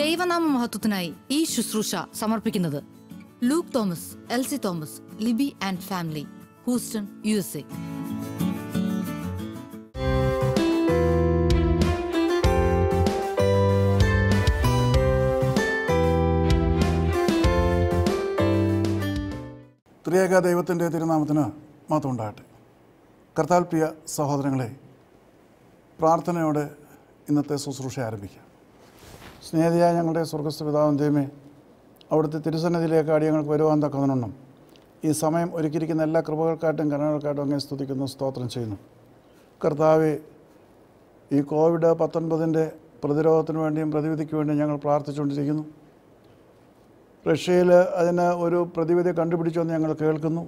ദൈവനാമ മഹത്വത്തിനായി ഈ ശുശ്രൂഷ സമർപ്പിക്കുന്നത് Luke Thomas Elsy Thomas Liby and family Houston U S A ത്രിയേക ദൈവത്തിൻ്റെ തിരുനാമത്തിന് മാത്രം ഉണ്ടാകട്ടെ കർത്താൽ പ്രിയ സഹോദരങ്ങളെ പ്രാർത്ഥനയോടെ ഇന്നത്തെ ശുശ്രൂഷ ആരംഭിക്കാം സ്നേഹിതയായ ഞങ്ങളുടെ സ്വർഗസ്ഥ ദൈവമേ അവിടുത്തെ തിരുസന്നിധിയിലേക്ക് ആടി ഞങ്ങൾക്ക് വരുവാൻ തക്കവണ്ണം ഈ സമയം ഒരുക്കിയിരിക്കുന്ന എല്ലാ കൃപകൾക്കായിട്ടും കരണകൾക്കായിട്ടും അങ്ങനെ സ്തുതിക്കുന്നു സ്തോത്രം ചെയ്യുന്നു കർത്താവ് ഈ കോവിഡ് പത്തൊൻപതിൻ്റെ പ്രതിരോധത്തിന് വേണ്ടിയും പ്രതിവിധിക്ക് വേണ്ടിയും ഞങ്ങൾ പ്രാർത്ഥിച്ചുകൊണ്ടിരിക്കുന്നു റഷ്യയിൽ അതിന് ഒരു പ്രതിവിധി കണ്ടുപിടിച്ചുവെന്ന് ഞങ്ങൾ കേൾക്കുന്നു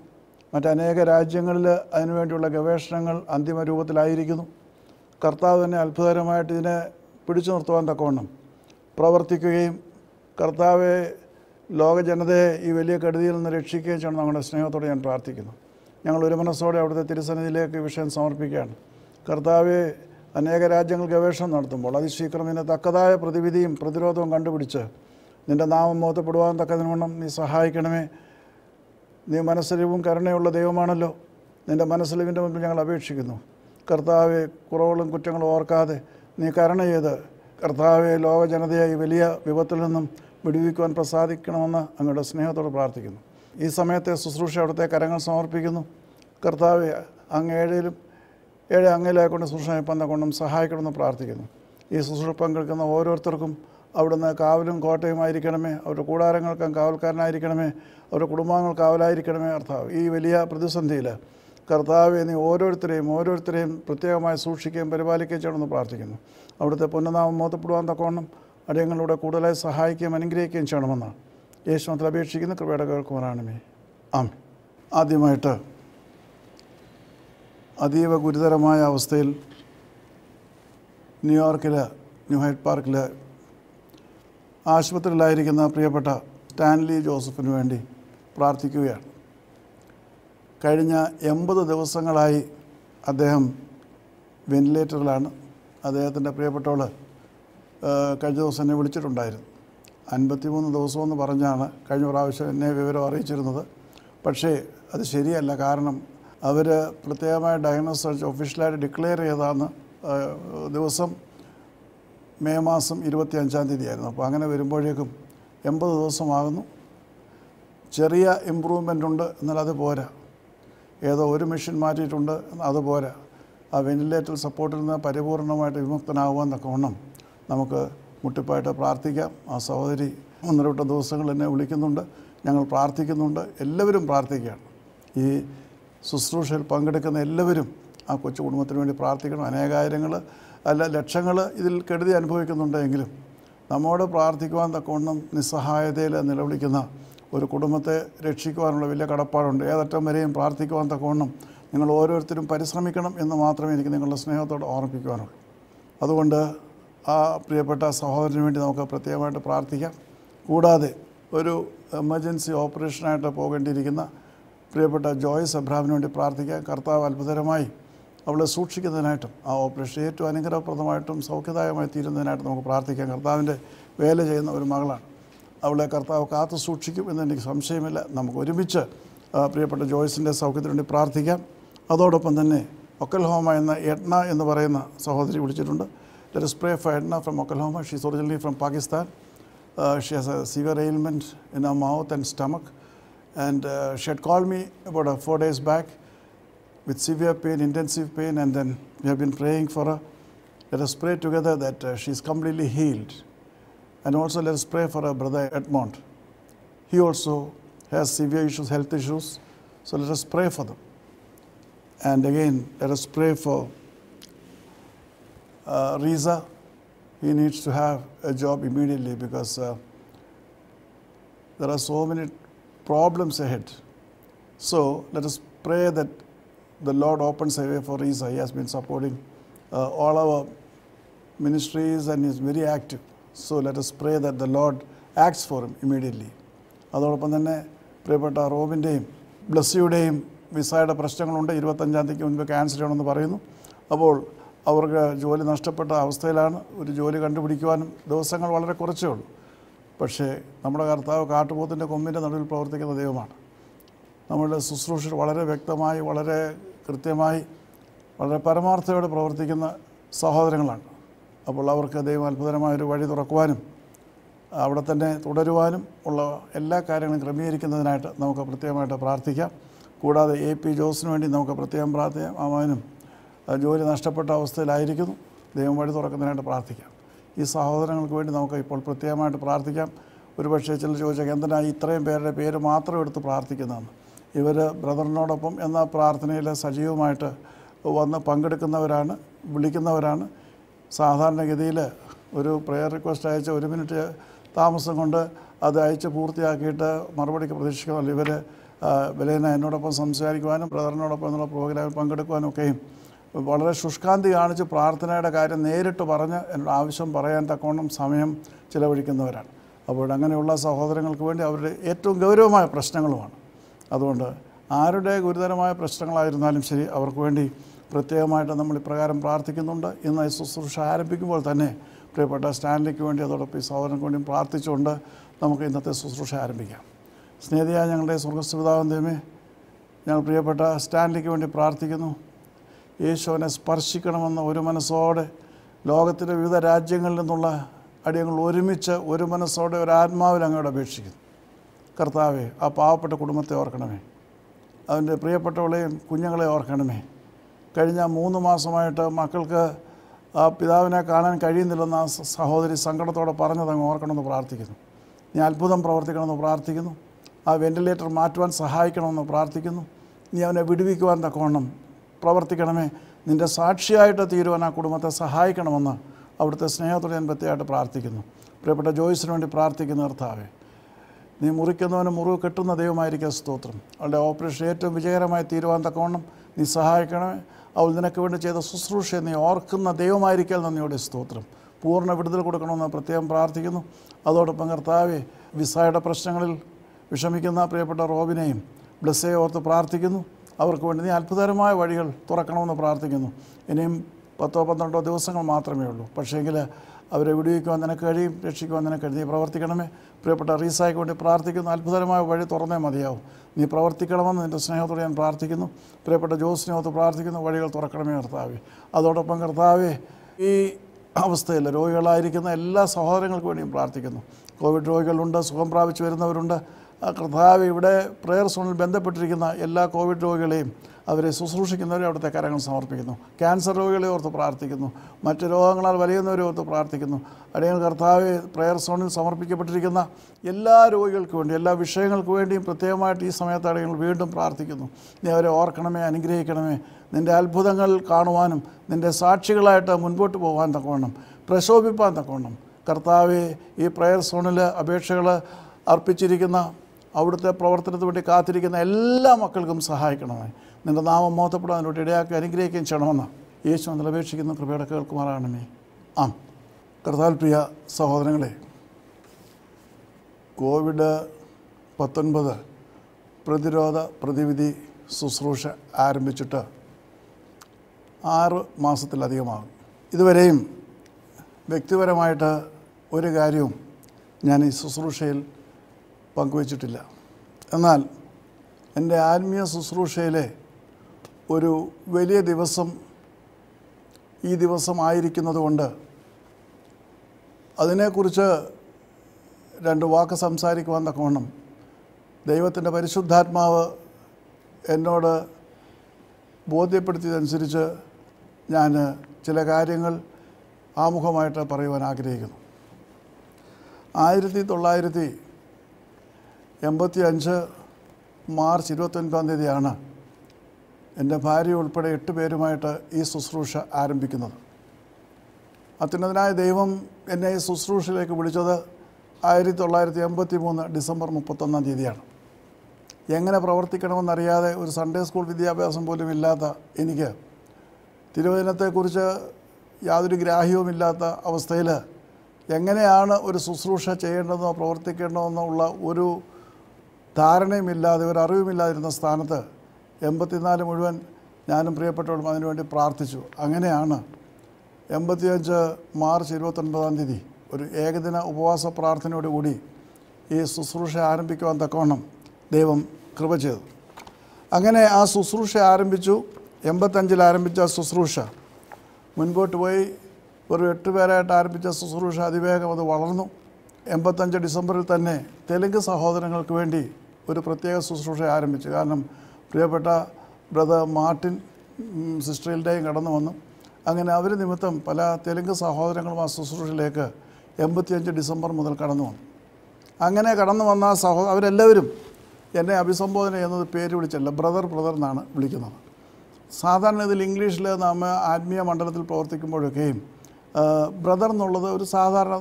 മറ്റനേക രാജ്യങ്ങളിൽ അതിനുവേണ്ടിയുള്ള ഗവേഷണങ്ങൾ അന്തിമ രൂപത്തിലായിരിക്കുന്നു കർത്താവ് തന്നെ അത്ഭുതകരമായിട്ട് ഇതിനെ പിടിച്ചു നിർത്തുവാൻ തക്കവണ്ണം പ്രവർത്തിക്കുകയും കർത്താവെ ലോക ജനതയെ ഈ വലിയ കെടുതിയിൽ നിന്ന് രക്ഷിക്കുകയും ചെയ്യണം നമ്മുടെ സ്നേഹത്തോടെ ഞാൻ പ്രാർത്ഥിക്കുന്നു ഞങ്ങൾ ഒരു മനസ്സോടെ അവിടുത്തെ തിരുസന്നിധിയിലേക്ക് വിഷയം സമർപ്പിക്കുകയാണ് കർത്താവ് അനേക രാജ്യങ്ങൾ ഗവേഷണം നടത്തുമ്പോൾ അതിശീക്രം ഇതിന് തക്കതായ പ്രതിവിധിയും പ്രതിരോധവും കണ്ടുപിടിച്ച് നിൻ്റെ നാമം മോത്തപ്പെടുവാൻ തക്കതിനോണം നീ സഹായിക്കണമേ നീ മനസ്സലിവും കരുണയുള്ള ദൈവമാണല്ലോ നിൻ്റെ മനസ്സിലിവിൻ്റെ മുമ്പിൽ ഞങ്ങൾ അപേക്ഷിക്കുന്നു കർത്താവ് കുറവുകളും കുറ്റങ്ങളും ഓർക്കാതെ നീ കരുണ ചെയ്ത് കർത്താവെ ലോക ജനതയായി വലിയ വിപത്തിൽ നിന്നും വിടുവിക്കുവാൻ പ്രസാദിക്കണമെന്ന് അങ്ങയുടെ സ്നേഹത്തോട് പ്രാർത്ഥിക്കുന്നു ഈ സമയത്തെ ശുശ്രൂഷ അവിടുത്തെ കരങ്ങൾ സമർപ്പിക്കുന്നു കർത്താവെ അങ്ങ് ഏഴിലും ഏഴ് അങ്ങയിലായിക്കൊണ്ട് ശുശ്രൂഷ പന്ത കൊണ്ടും സഹായിക്കണമെന്ന് പ്രാർത്ഥിക്കുന്നു ഈ ശുശ്രൂഷ പങ്കെടുക്കുന്ന ഓരോരുത്തർക്കും അവിടുന്ന് കാവലും കോട്ടയുമായിരിക്കണമേ അവരുടെ കൂടാരങ്ങൾക്കും കാവൽക്കാരനായിരിക്കണമേ അവരുടെ കുടുംബാംഗങ്ങൾ കാവലായിരിക്കണമേ കർത്താവ് ഈ വലിയ പ്രതിസന്ധിയിൽ കർത്താവെ നീ ഓരോരുത്തരെയും ഓരോരുത്തരെയും പ്രത്യേകമായി സൂക്ഷിക്കുകയും പരിപാലിക്കുകയും ചെയ്യണമെന്ന് പ്രാർത്ഥിക്കുന്നു അവിടുത്തെ പുനർനാമം മോത്തപ്പെടുവാൻ തക്കോണം അടിയങ്ങളിലൂടെ കൂടുതലായി സഹായിക്കുകയും അനുഗ്രഹിക്കുകയും ചെയ്യണമെന്നാണ് യേശുമത്തിൽ അപേക്ഷിക്കുന്ന കൃപയുടെ മേ ആമി ആദ്യമായിട്ട് അതീവ ഗുരുതരമായ അവസ്ഥയിൽ ന്യൂയോർക്കിൽ ന്യൂ ഹൈറ്റ് പാർക്കിൽ ആശുപത്രിയിലായിരിക്കുന്ന പ്രിയപ്പെട്ട സ്റ്റാൻലി ജോസഫിന് വേണ്ടി പ്രാർത്ഥിക്കുകയാണ് കഴിഞ്ഞ എൺപത് ദിവസങ്ങളായി അദ്ദേഹം വെന്റിലേറ്ററിലാണ് അദ്ദേഹത്തിൻ്റെ പ്രിയപ്പെട്ടവള് കഴിഞ്ഞ ദിവസം എന്നെ വിളിച്ചിട്ടുണ്ടായിരുന്നു അൻപത്തിമൂന്ന് ദിവസമെന്ന് പറഞ്ഞാണ് കഴിഞ്ഞ പ്രാവശ്യം എന്നെ വിവരം അറിയിച്ചിരുന്നത് പക്ഷേ അത് ശരിയല്ല കാരണം അവർ പ്രത്യേകമായ ഡയഗ്നോസ് സർച്ച് ഒഫീഷ്യലായിട്ട് ഡിക്ലെയർ ചെയ്താന്ന് ദിവസം മെയ് മാസം ഇരുപത്തി അഞ്ചാം തീയതി ആയിരുന്നു അപ്പോൾ അങ്ങനെ വരുമ്പോഴേക്കും എൺപത് ദിവസമാകുന്നു ചെറിയ ഇമ്പ്രൂവ്മെൻ്റ് ഉണ്ട് എന്നാലത് അത് പോരാ ഏതോ ഒരു മെഷീൻ മാറ്റിയിട്ടുണ്ട് അതുപോലെ ആ വെന്റിലേറ്റർ സപ്പോർട്ടിൽ നിന്ന് പരിപൂർണമായിട്ട് വിമുക്തനാകുവാൻ തക്കവണ്ണം നമുക്ക് മുട്ടിപ്പായിട്ട് പ്രാർത്ഥിക്കാം ആ സഹോദരി ഒന്നരവിട്ട ദിവസങ്ങൾ എന്നെ വിളിക്കുന്നുണ്ട് ഞങ്ങൾ പ്രാർത്ഥിക്കുന്നുണ്ട് എല്ലാവരും പ്രാർത്ഥിക്കുകയാണ് ഈ ശുശ്രൂഷയിൽ പങ്കെടുക്കുന്ന എല്ലാവരും ആ കൊച്ചു കുടുംബത്തിന് വേണ്ടി പ്രാർത്ഥിക്കണം അനേകായിരങ്ങൾ അല്ല ലക്ഷങ്ങൾ ഇതിൽ കെടുതി അനുഭവിക്കുന്നുണ്ടെങ്കിലും നമ്മോട് പ്രാർത്ഥിക്കുവാൻ തക്കവണ്ണം നിസ്സഹായതയിൽ നിലവിളിക്കുന്ന ഒരു കുടുംബത്തെ രക്ഷിക്കുവാനുള്ള വലിയ കടപ്പാടുണ്ട് ഏതറ്റം വരെയും പ്രാർത്ഥിക്കുവാൻ തക്കവണ്ണം നിങ്ങൾ ഓരോരുത്തരും പരിശ്രമിക്കണം എന്ന് മാത്രമേ എനിക്ക് നിങ്ങളുടെ സ്നേഹത്തോടെ ഓർമ്മിപ്പിക്കുവാനുള്ളൂ അതുകൊണ്ട് ആ പ്രിയപ്പെട്ട സഹോദരന് വേണ്ടി നമുക്ക് പ്രത്യേകമായിട്ട് പ്രാർത്ഥിക്കാം കൂടാതെ ഒരു എമർജൻസി ഓപ്പറേഷനായിട്ട് പോകേണ്ടിയിരിക്കുന്ന പ്രിയപ്പെട്ട ജോയ്സ് അബ്രാമിന് വേണ്ടി പ്രാർത്ഥിക്കാം കർത്താവ് അത്ഭുതരമായി അവളെ സൂക്ഷിക്കുന്നതിനായിട്ടും ആ ഓപ്പറേഷൻ ഏറ്റവും അനുഗ്രഹപ്രദമായിട്ടും സൗഖ്യദായമായി തീരുന്നതിനായിട്ടും നമുക്ക് പ്രാർത്ഥിക്കാം കർത്താവിൻ്റെ വേല ചെയ്യുന്ന ഒരു മകളാണ് അവളെ കർത്താവ് കാത്തു സൂക്ഷിക്കും എനിക്ക് സംശയമില്ല നമുക്ക് ഒരുമിച്ച് പ്രിയപ്പെട്ട ജോയ്സിൻ്റെ സൗഖ്യത്തിന് വേണ്ടി പ്രാർത്ഥിക്കാം അതോടൊപ്പം തന്നെ ഒക്കൽഹോമ എന്ന എഡ്ന എന്ന് പറയുന്ന സഹോദരി വിളിച്ചിട്ടുണ്ട് let's pray for Edna from Oklahoma she's originally from Pakistan she has a severe ailment in a mouth and stomach and she'd call me about four days back with severe pain intensive pain and then we have been praying for a let us pray together that she is completely healed And also let us pray for our brother Edmond. He also has severe issues, health issues. So let us pray for them. And again, let us pray for uh, Riza. He needs to have a job immediately because uh, there are so many problems ahead. So let us pray that the Lord opens a way for Riza. He has been supporting uh, all our ministries and is very active. So let us pray that the Lord acts for him immediately അതോടൊപ്പം തന്നെ പ്രിയപ്പെട്ട റോബിൻ്റെയും ബ്ലസ്സിയുടെയും വിസയുടെ പ്രശ്നങ്ങളുണ്ട് ഇരുപത്തഞ്ചാം തീയതിക്ക് മുൻപ് cancel ചെയ്യണമെന്ന് പറയുന്നു അപ്പോൾ അവർക്ക് ജോലി നഷ്ടപ്പെട്ട അവസ്ഥയിലാണ് ഒരു ജോലി കണ്ടുപിടിക്കുവാനും ദിവസങ്ങൾ വളരെ കുറച്ചേ ഉള്ളൂ പക്ഷേ നമ്മുടെ കർത്താവ് കാട്ടുപോത്തിൻ്റെ കൊമ്പിൻ്റെ നടുവിൽ പ്രവർത്തിക്കുന്ന ദൈവമാണ് നമ്മളുടെ ശുശ്രൂഷ വളരെ വ്യക്തമായി വളരെ കൃത്യമായി വളരെ പരമാർത്ഥയോടെ പ്രവർത്തിക്കുന്ന സഹോദരങ്ങളാണ് അപ്പോൾ അവർക്ക് ദൈവം അത്ഭുതമായൊരു വഴി തുറക്കുവാനും അവിടെ തന്നെ തുടരുവാനും ഉള്ള എല്ലാ കാര്യങ്ങളും ക്രമീകരിക്കുന്നതിനായിട്ട് നമുക്ക് പ്രത്യേകമായിട്ട് പ്രാർത്ഥിക്കാം കൂടാതെ എ പി ജോസിന് വേണ്ടി നമുക്ക് പ്രത്യേകം പ്രാർത്ഥിക്കാം അവനും ജോലി നഷ്ടപ്പെട്ട അവസ്ഥയിലായിരിക്കുന്നു ദൈവം വഴി തുറക്കുന്നതിനായിട്ട് പ്രാർത്ഥിക്കാം ഈ സഹോദരങ്ങൾക്ക് വേണ്ടി നമുക്ക് ഇപ്പോൾ പ്രത്യേകമായിട്ട് പ്രാർത്ഥിക്കാം ഒരുപക്ഷെ ചിലർ ചോദിച്ചാൽ എന്തിനാണ് ഇത്രയും പേരുടെ പേര് മാത്രം എടുത്ത് പ്രാർത്ഥിക്കുന്നതെന്ന് ഇവർ ബ്രദറിനോടൊപ്പം എന്ന പ്രാർത്ഥനയിൽ സജീവമായിട്ട് വന്ന് പങ്കെടുക്കുന്നവരാണ് വിളിക്കുന്നവരാണ് സാധാരണഗതിയിൽ ഒരു പ്രെയർ റിക്വസ്റ്റ് അയച്ച ഒരു മിനിറ്റ് താമസം കൊണ്ട് അത് അയച്ച് പൂർത്തിയാക്കിയിട്ട് മറുപടിക്ക് പ്രതീക്ഷിക്കുമല്ലോ ഇവർ വിലയിന എന്നോടൊപ്പം സംസാരിക്കുവാനും ബ്രദറിനോടൊപ്പം എന്നുള്ള പ്രോഗ്രാമിൽ പങ്കെടുക്കുവാനൊക്കെയും വളരെ ശുഷ്കാന്തി കാണിച്ച് പ്രാർത്ഥനയുടെ കാര്യം നേരിട്ട് പറഞ്ഞ് എന്നോട് ആവശ്യം പറയാൻ തക്കോണം സമയം ചിലവഴിക്കുന്നവരാണ് അപ്പോൾ അങ്ങനെയുള്ള സഹോദരങ്ങൾക്ക് വേണ്ടി അവരുടെ ഏറ്റവും ഗൗരവമായ പ്രശ്നങ്ങളുമാണ് അതുകൊണ്ട് ആരുടെ ഗുരുതരമായ പ്രശ്നങ്ങളായിരുന്നാലും ശരി അവർക്ക് വേണ്ടി പ്രത്യേകമായിട്ട് നമ്മൾ ഇപ്രകാരം പ്രാർത്ഥിക്കുന്നുണ്ട് ഇന്ന് ശുശ്രൂഷ ആരംഭിക്കുമ്പോൾ തന്നെ പ്രിയപ്പെട്ട സ്റ്റാൻലിക്ക് വേണ്ടി അതോടൊപ്പം ഈ സഹോദരനു വേണ്ടിയും പ്രാർത്ഥിച്ചുകൊണ്ട് നമുക്ക് ഇന്നത്തെ ശുശ്രൂഷ ആരംഭിക്കാം സ്നേഹിതയായ ഞങ്ങളുടെ സ്വർഗസ്പിതാവും ദൈവമേ ഞങ്ങൾ പ്രിയപ്പെട്ട സ്റ്റാൻലിക്ക് വേണ്ടി പ്രാർത്ഥിക്കുന്നു യേശുവിനെ സ്പർശിക്കണമെന്ന ഒരു മനസ്സോടെ ലോകത്തിലെ വിവിധ രാജ്യങ്ങളിൽ നിന്നുള്ള അടിയങ്ങൾ ഒരുമിച്ച് ഒരു മനസ്സോടെ ഒരു ആത്മാവിൽ അങ്ങോട്ട് അപേക്ഷിക്കുന്നു കർത്താവേ ആ പാവപ്പെട്ട കുടുംബത്തെ ഓർക്കണമേ അതിൻ്റെ പ്രിയപ്പെട്ടവളെയും കുഞ്ഞുങ്ങളെ ഓർക്കണമേ കഴിഞ്ഞ മൂന്ന് മാസമായിട്ട് മക്കൾക്ക് ആ പിതാവിനെ കാണാൻ കഴിയുന്നില്ലെന്ന് ആ സഹോദരി സങ്കടത്തോടെ പറഞ്ഞത് അങ്ങ് ഓർക്കണമെന്ന് പ്രാർത്ഥിക്കുന്നു നീ അത്ഭുതം പ്രവർത്തിക്കണമെന്ന് പ്രാർത്ഥിക്കുന്നു ആ വെൻറ്റിലേറ്റർ മാറ്റുവാൻ സഹായിക്കണമെന്ന് പ്രാർത്ഥിക്കുന്നു നീ അവനെ വിടുവിക്കുവാൻ തക്കവണ്ണം പ്രവർത്തിക്കണമേ നിൻ്റെ സാക്ഷിയായിട്ട് തീരുവാൻ ആ കുടുംബത്തെ സഹായിക്കണമെന്ന് അവിടുത്തെ സ്നേഹത്തോടെ ഞാൻ പ്രത്യേകമായിട്ട് പ്രാർത്ഥിക്കുന്നു പ്രിയപ്പെട്ട ജോയിസിന് വേണ്ടി പ്രാർത്ഥിക്കുന്ന കർത്താവേ നീ മുറിക്കുന്നവന് മുറിവ് കെട്ടുന്ന ദൈവമായിരിക്കും സ്തോത്രം അവളുടെ ഓപ്പറേഷൻ ഏറ്റവും വിജയകരമായി തീരുവാൻ തക്കവണ്ണം നീ സഹായിക്കണമേ അവൾ നിനക്ക് വേണ്ടി ചെയ്ത ശുശ്രൂഷ നീ ഓർക്കുന്ന ദൈവമായിരിക്കൽ നന്ദിയുടെ സ്തോത്രം പൂർണ്ണ വിടുതൽ കൊടുക്കണമെന്ന് പ്രത്യേകം പ്രാർത്ഥിക്കുന്നു അതോടൊപ്പം കർത്താവെ വിസയുടെ പ്രശ്നങ്ങളിൽ വിഷമിക്കുന്ന പ്രിയപ്പെട്ട റോബിനെയും ബ്ലസ്സയെ ഓർത്ത് പ്രാർത്ഥിക്കുന്നു അവർക്ക് വേണ്ടി നീ അത്ഭുതകരമായ വഴികൾ തുറക്കണമെന്ന് പ്രാർത്ഥിക്കുന്നു ഇനിയും പത്തോ പന്ത്രണ്ടോ ദിവസങ്ങൾ മാത്രമേ ഉള്ളൂ പക്ഷേങ്കിൽ അവരെ വിടുവിക്കുവാൻ തന്നെ കഴിയും രക്ഷിക്കുവാൻ തന്നെ കഴിയും നീ പ്രവർത്തിക്കണമേ പ്രിയപ്പെട്ട റീസായ്ക്ക് വേണ്ടി പ്രാർത്ഥിക്കുന്നു അത്ഭുതകരമായ വഴി തുറന്നേ മതിയാവും നീ പ്രവർത്തിക്കണമെന്ന് നിൻ്റെ സ്നേഹത്തോടെ ഞാൻ പ്രാർത്ഥിക്കുന്നു പ്രിയപ്പെട്ട ജോസിനകത്ത് പ്രാർത്ഥിക്കുന്നു വഴികൾ തുറക്കണമേ കർത്താവെ അതോടൊപ്പം കർത്താവെ ഈ അവസ്ഥയിൽ രോഗികളായിരിക്കുന്ന എല്ലാ സഹോദരങ്ങൾക്കു വേണ്ടിയും പ്രാർത്ഥിക്കുന്നു കോവിഡ് രോഗികളുണ്ട് സുഖം പ്രാപിച്ചു വരുന്നവരുണ്ട് കർത്താവ് ഇവിടെ പ്രെയർ സോണിൽ ബന്ധപ്പെട്ടിരിക്കുന്ന എല്ലാ കോവിഡ് രോഗികളെയും അവരെ ശുശ്രൂഷിക്കുന്നവരെ അവിടുത്തെ കരങ്ങൾ സമർപ്പിക്കുന്നു ക്യാൻസർ രോഗികളെ ഓർത്ത് പ്രാർത്ഥിക്കുന്നു മറ്റ് രോഗങ്ങളാൽ വലിയുന്നവരെ ഓർത്ത് പ്രാർത്ഥിക്കുന്നു അടിയൻ കർത്താവ് പ്രെയർ സോണിൽ സമർപ്പിക്കപ്പെട്ടിരിക്കുന്ന എല്ലാ രോഗികൾക്ക് വേണ്ടി എല്ലാ വിഷയങ്ങൾക്ക് വേണ്ടിയും പ്രത്യേകമായിട്ട് ഈ സമയത്ത് അടിയങ്ങൾ വീണ്ടും പ്രാർത്ഥിക്കുന്നു നീ അവരെ ഓർക്കണമേ അനുഗ്രഹിക്കണമേ നിൻ്റെ അത്ഭുതങ്ങൾ കാണുവാനും നിൻ്റെ സാക്ഷികളായിട്ട് മുൻപോട്ട് പോകാൻ തക്കവണ്ണം പ്രശോഭിപ്പാൻ തക്കവണ്ണം കർത്താവ് ഈ പ്രെയർ സോണിൽ അപേക്ഷകൾ അർപ്പിച്ചിരിക്കുന്ന അവിടുത്തെ പ്രവർത്തനത്തിന് വേണ്ടി കാത്തിരിക്കുന്ന എല്ലാ മക്കൾക്കും സഹായിക്കണമേ നിൻ്റെ നാമം മോത്തപ്പെടാൻ വേണ്ടി ഇടയാക്കി അനുഗ്രഹിക്കുകയും ചെയ്യണമെന്ന് യേശു നിലപേക്ഷിക്കുന്ന കൃപയുടെ കേൾക്കുമാറാണമേ ആ കർത്താൽപ്രിയ സഹോദരങ്ങളെ കോവിഡ് പത്തൊൻപത് പ്രതിരോധ പ്രതിവിധി ശുശ്രൂഷ ആരംഭിച്ചിട്ട് ആറ് മാസത്തിലധികമാകും ഇതുവരെയും വ്യക്തിപരമായിട്ട് ഒരു കാര്യവും ഞാൻ ഈ ശുശ്രൂഷയിൽ പങ്കുവച്ചിട്ടില്ല എന്നാൽ എൻ്റെ ആത്മീയ ശുശ്രൂഷയിലെ ഒരു വലിയ ദിവസം ഈ ദിവസമായിരിക്കുന്നത് കൊണ്ട് അതിനെക്കുറിച്ച് രണ്ട് വാക്ക് സംസാരിക്കുവാൻ തക്കവണ്ണം ദൈവത്തിൻ്റെ പരിശുദ്ധാത്മാവ് എന്നോട് ബോധ്യപ്പെടുത്തിയതനുസരിച്ച് ഞാൻ ചില കാര്യങ്ങൾ ആമുഖമായിട്ട് പറയുവാൻ ആഗ്രഹിക്കുന്നു ആയിരത്തി തൊള്ളായിരത്തി എൺപത്തി അഞ്ച് മാർച്ച് ഇരുപത്തൊൻപതാം തീയതിയാണ് എൻ്റെ ഭാര്യ ഉൾപ്പെടെ എട്ട് പേരുമായിട്ട് ഈ ശുശ്രൂഷ ആരംഭിക്കുന്നത് അത്യുന്നതനായ ദൈവം എന്നെ ഈ ശുശ്രൂഷയിലേക്ക് വിളിച്ചത് ആയിരത്തി തൊള്ളായിരത്തി എൺപത്തി മൂന്ന് ഡിസംബർ മുപ്പത്തൊന്നാം തീയതിയാണ് എങ്ങനെ പ്രവർത്തിക്കണമെന്നറിയാതെ ഒരു സൺഡേ സ്കൂൾ വിദ്യാഭ്യാസം പോലും ഇല്ലാത്ത എനിക്ക് തിരുവചനത്തെക്കുറിച്ച് യാതൊരു ഗ്രാഹ്യവുമില്ലാത്ത അവസ്ഥയിൽ എങ്ങനെയാണ് ഒരു ശുശ്രൂഷ ചെയ്യേണ്ടതെന്നോ പ്രവർത്തിക്കേണ്ടതെന്നോ ഉള്ള ഒരു ധാരണയുമില്ലാതെ ഒരു അറിവുമില്ലാതിരുന്ന സ്ഥാനത്ത് എൺപത്തിനാല് മുഴുവൻ ഞാനും പ്രിയപ്പെട്ടവരും അതിനുവേണ്ടി പ്രാർത്ഥിച്ചു അങ്ങനെയാണ് എൺപത്തിയഞ്ച് മാർച്ച് ഇരുപത്തൊൻപതാം തീയതി ഒരു ഏകദിന ഉപവാസ പ്രാർത്ഥനയോടുകൂടി ഈ ശുശ്രൂഷ ആരംഭിക്കുവാൻ തക്കവണ്ണം ദൈവം കൃപ ചെയ്തു അങ്ങനെ ആ ശുശ്രൂഷ ആരംഭിച്ചു എൺപത്തഞ്ചിൽ ആരംഭിച്ച ശുശ്രൂഷ മുൻപോട്ട് പോയി ഒരു എട്ട് പേരായിട്ട് ആരംഭിച്ച ശുശ്രൂഷ അതിവേഗം അത് വളർന്നു എൺപത്തഞ്ച് ഡിസംബറിൽ തന്നെ തെലുങ്ക് സഹോദരങ്ങൾക്ക് വേണ്ടി ഒരു പ്രത്യേക ശുശ്രൂഷ ആരംഭിച്ചു കാരണം പ്രിയപ്പെട്ട ബ്രദർ മാർട്ടിൻ സിസ്റ്ററിൻ്റെയും കടന്നു വന്നു അങ്ങനെ അവർ നിമിത്തം പല തെലുങ്ക് സഹോദരങ്ങളും ആ ശുശ്രൂഷയിലേക്ക് എൺപത്തിയഞ്ച് ഡിസംബർ മുതൽ കടന്നു വന്നു അങ്ങനെ കടന്നു വന്ന സഹോ അവരെല്ലാവരും എന്നെ അഭിസംബോധന ചെയ്യുന്നത് പേര് വിളിച്ചല്ല ബ്രദർ ബ്രദർ എന്നാണ് വിളിക്കുന്നത് സാധാരണ ഇതിൽ ഇംഗ്ലീഷിൽ നാം ആത്മീയ മണ്ഡലത്തിൽ പ്രവർത്തിക്കുമ്പോഴൊക്കെയും ബ്രദർ എന്നുള്ളത് ഒരു സാധാരണ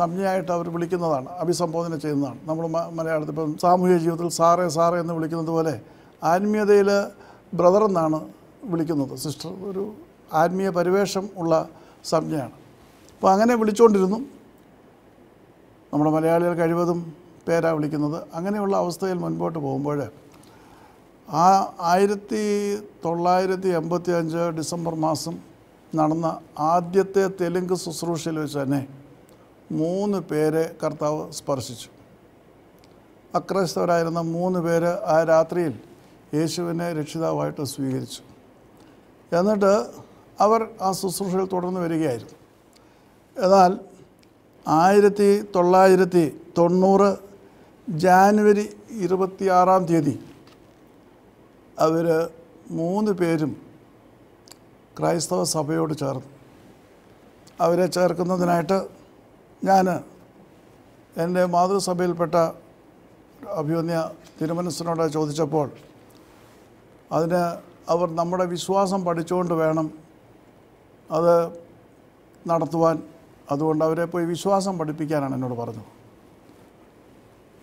സംജ്ഞയായിട്ട് അവർ വിളിക്കുന്നതാണ് അഭിസംബോധന ചെയ്യുന്നതാണ് നമ്മൾ മലയാളത്തിൽ ഇപ്പം സാമൂഹിക ജീവിതത്തിൽ സാറേ സാറേ എന്ന് വിളിക്കുന്നത് പോലെ ആത്മീയതയിൽ ബ്രദർ എന്നാണ് വിളിക്കുന്നത് സിസ്റ്റർ ഒരു ആത്മീയ പരിവേഷം ഉള്ള സംജ്ഞയാണ് അപ്പോൾ അങ്ങനെ വിളിച്ചുകൊണ്ടിരുന്നു നമ്മുടെ മലയാളികൾ കഴിവതും പേരാ വിളിക്കുന്നത് അങ്ങനെയുള്ള അവസ്ഥയിൽ മുൻപോട്ട് പോകുമ്പോൾ ആ ആയിരത്തി തൊള്ളായിരത്തി എൺപത്തി അഞ്ച് ഡിസംബർ മാസം നടന്ന ആദ്യത്തെ തെലുങ്ക് ശുശ്രൂഷയിൽ വെച്ച് തന്നെ മൂന്ന് പേരെ കർത്താവ് സ്പർശിച്ചു അക്രൈസ്തവരായിരുന്ന മൂന്ന് പേര് ആ രാത്രിയിൽ യേശുവിനെ രക്ഷിതാവായിട്ട് സ്വീകരിച്ചു എന്നിട്ട് അവർ ആ ശുശ്രൂഷയിൽ തുടർന്ന് വരികയായിരുന്നു എന്നാൽ ആയിരത്തി തൊള്ളായിരത്തി തൊണ്ണൂറ് ജാനുവരി ഇരുപത്തിയാറാം തീയതി അവർ മൂന്ന് പേരും ക്രൈസ്തവ സഭയോട് ചേർന്നു അവരെ ചേർക്കുന്നതിനായിട്ട് ഞാൻ എൻ്റെ മാതൃസഭയിൽപ്പെട്ട അഭ്യോന്യ തിരുമനസ്സിനോട് ചോദിച്ചപ്പോൾ അതിന് അവർ നമ്മുടെ വിശ്വാസം പഠിച്ചുകൊണ്ട് വേണം അത് നടത്തുവാൻ അതുകൊണ്ട് അവരെ പോയി വിശ്വാസം പഠിപ്പിക്കാനാണ് എന്നോട് പറഞ്ഞത്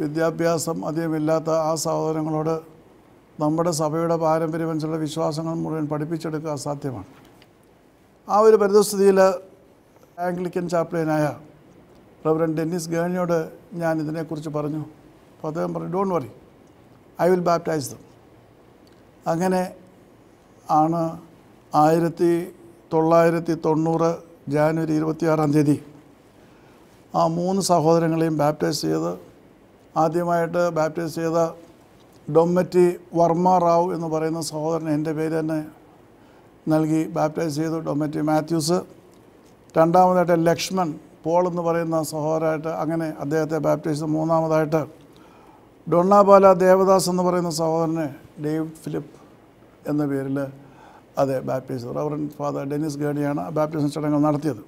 വിദ്യാഭ്യാസം അധികമില്ലാത്ത ആ സഹോദരങ്ങളോട് നമ്മുടെ സഭയുടെ പാരമ്പര്യമനുസരിച്ചുള്ള വിശ്വാസങ്ങൾ മുഴുവൻ പഠിപ്പിച്ചെടുക്കുക അസാധ്യമാണ് ആ ഒരു പരിതസ്ഥിതിയിൽ ആംഗ്ലിക്കൻ ചാപ്ലിയനായ റവറൻ ഡെന്നിസ് ഗേണിയോട് ഞാൻ ഇതിനെക്കുറിച്ച് പറഞ്ഞു അപ്പോൾ അദ്ദേഹം പറഞ്ഞു don't worry I will baptise them അങ്ങനെ ആണ് ആയിരത്തി തൊള്ളായിരത്തി തൊണ്ണൂറ് ജാനുവരി ഇരുപത്തിയാറാം തീയതി ആ മൂന്ന് സഹോദരങ്ങളെയും ബാപ്റ്റൈസ് ചെയ്ത് ആദ്യമായിട്ട് ബാപ്റ്റൈസ് ചെയ്ത ഡൊമ്മറ്റി വർമ്മ റാവു എന്ന് പറയുന്ന സഹോദരൻ എൻ്റെ പേര് തന്നെ നൽകി ബാപ്റ്റൈസ് ചെയ്തു ഡൊമറ്റി മാത്യൂസ് രണ്ടാമതായിട്ട് ലക്ഷ്മൺ പോൾ എന്ന് പറയുന്ന സഹോദരായിട്ട് അങ്ങനെ അദ്ദേഹത്തെ ബാപ്റ്റൈസ് മൂന്നാമതായിട്ട് ഡൊണ്ണാബാല ദേവദാസ് എന്ന് പറയുന്ന സഹോദരനെ ഡേവിഡ് ഫിലിപ്പ് എന്ന പേരിൽ അതെ ബാപ്റ്റിസ്റ്റ് റവറൻ ഫാദർ ഡെന്നിസ് ഗേണിയാണ് ബാപ്റ്റൈസ് ചടങ്ങുകൾ നടത്തിയത്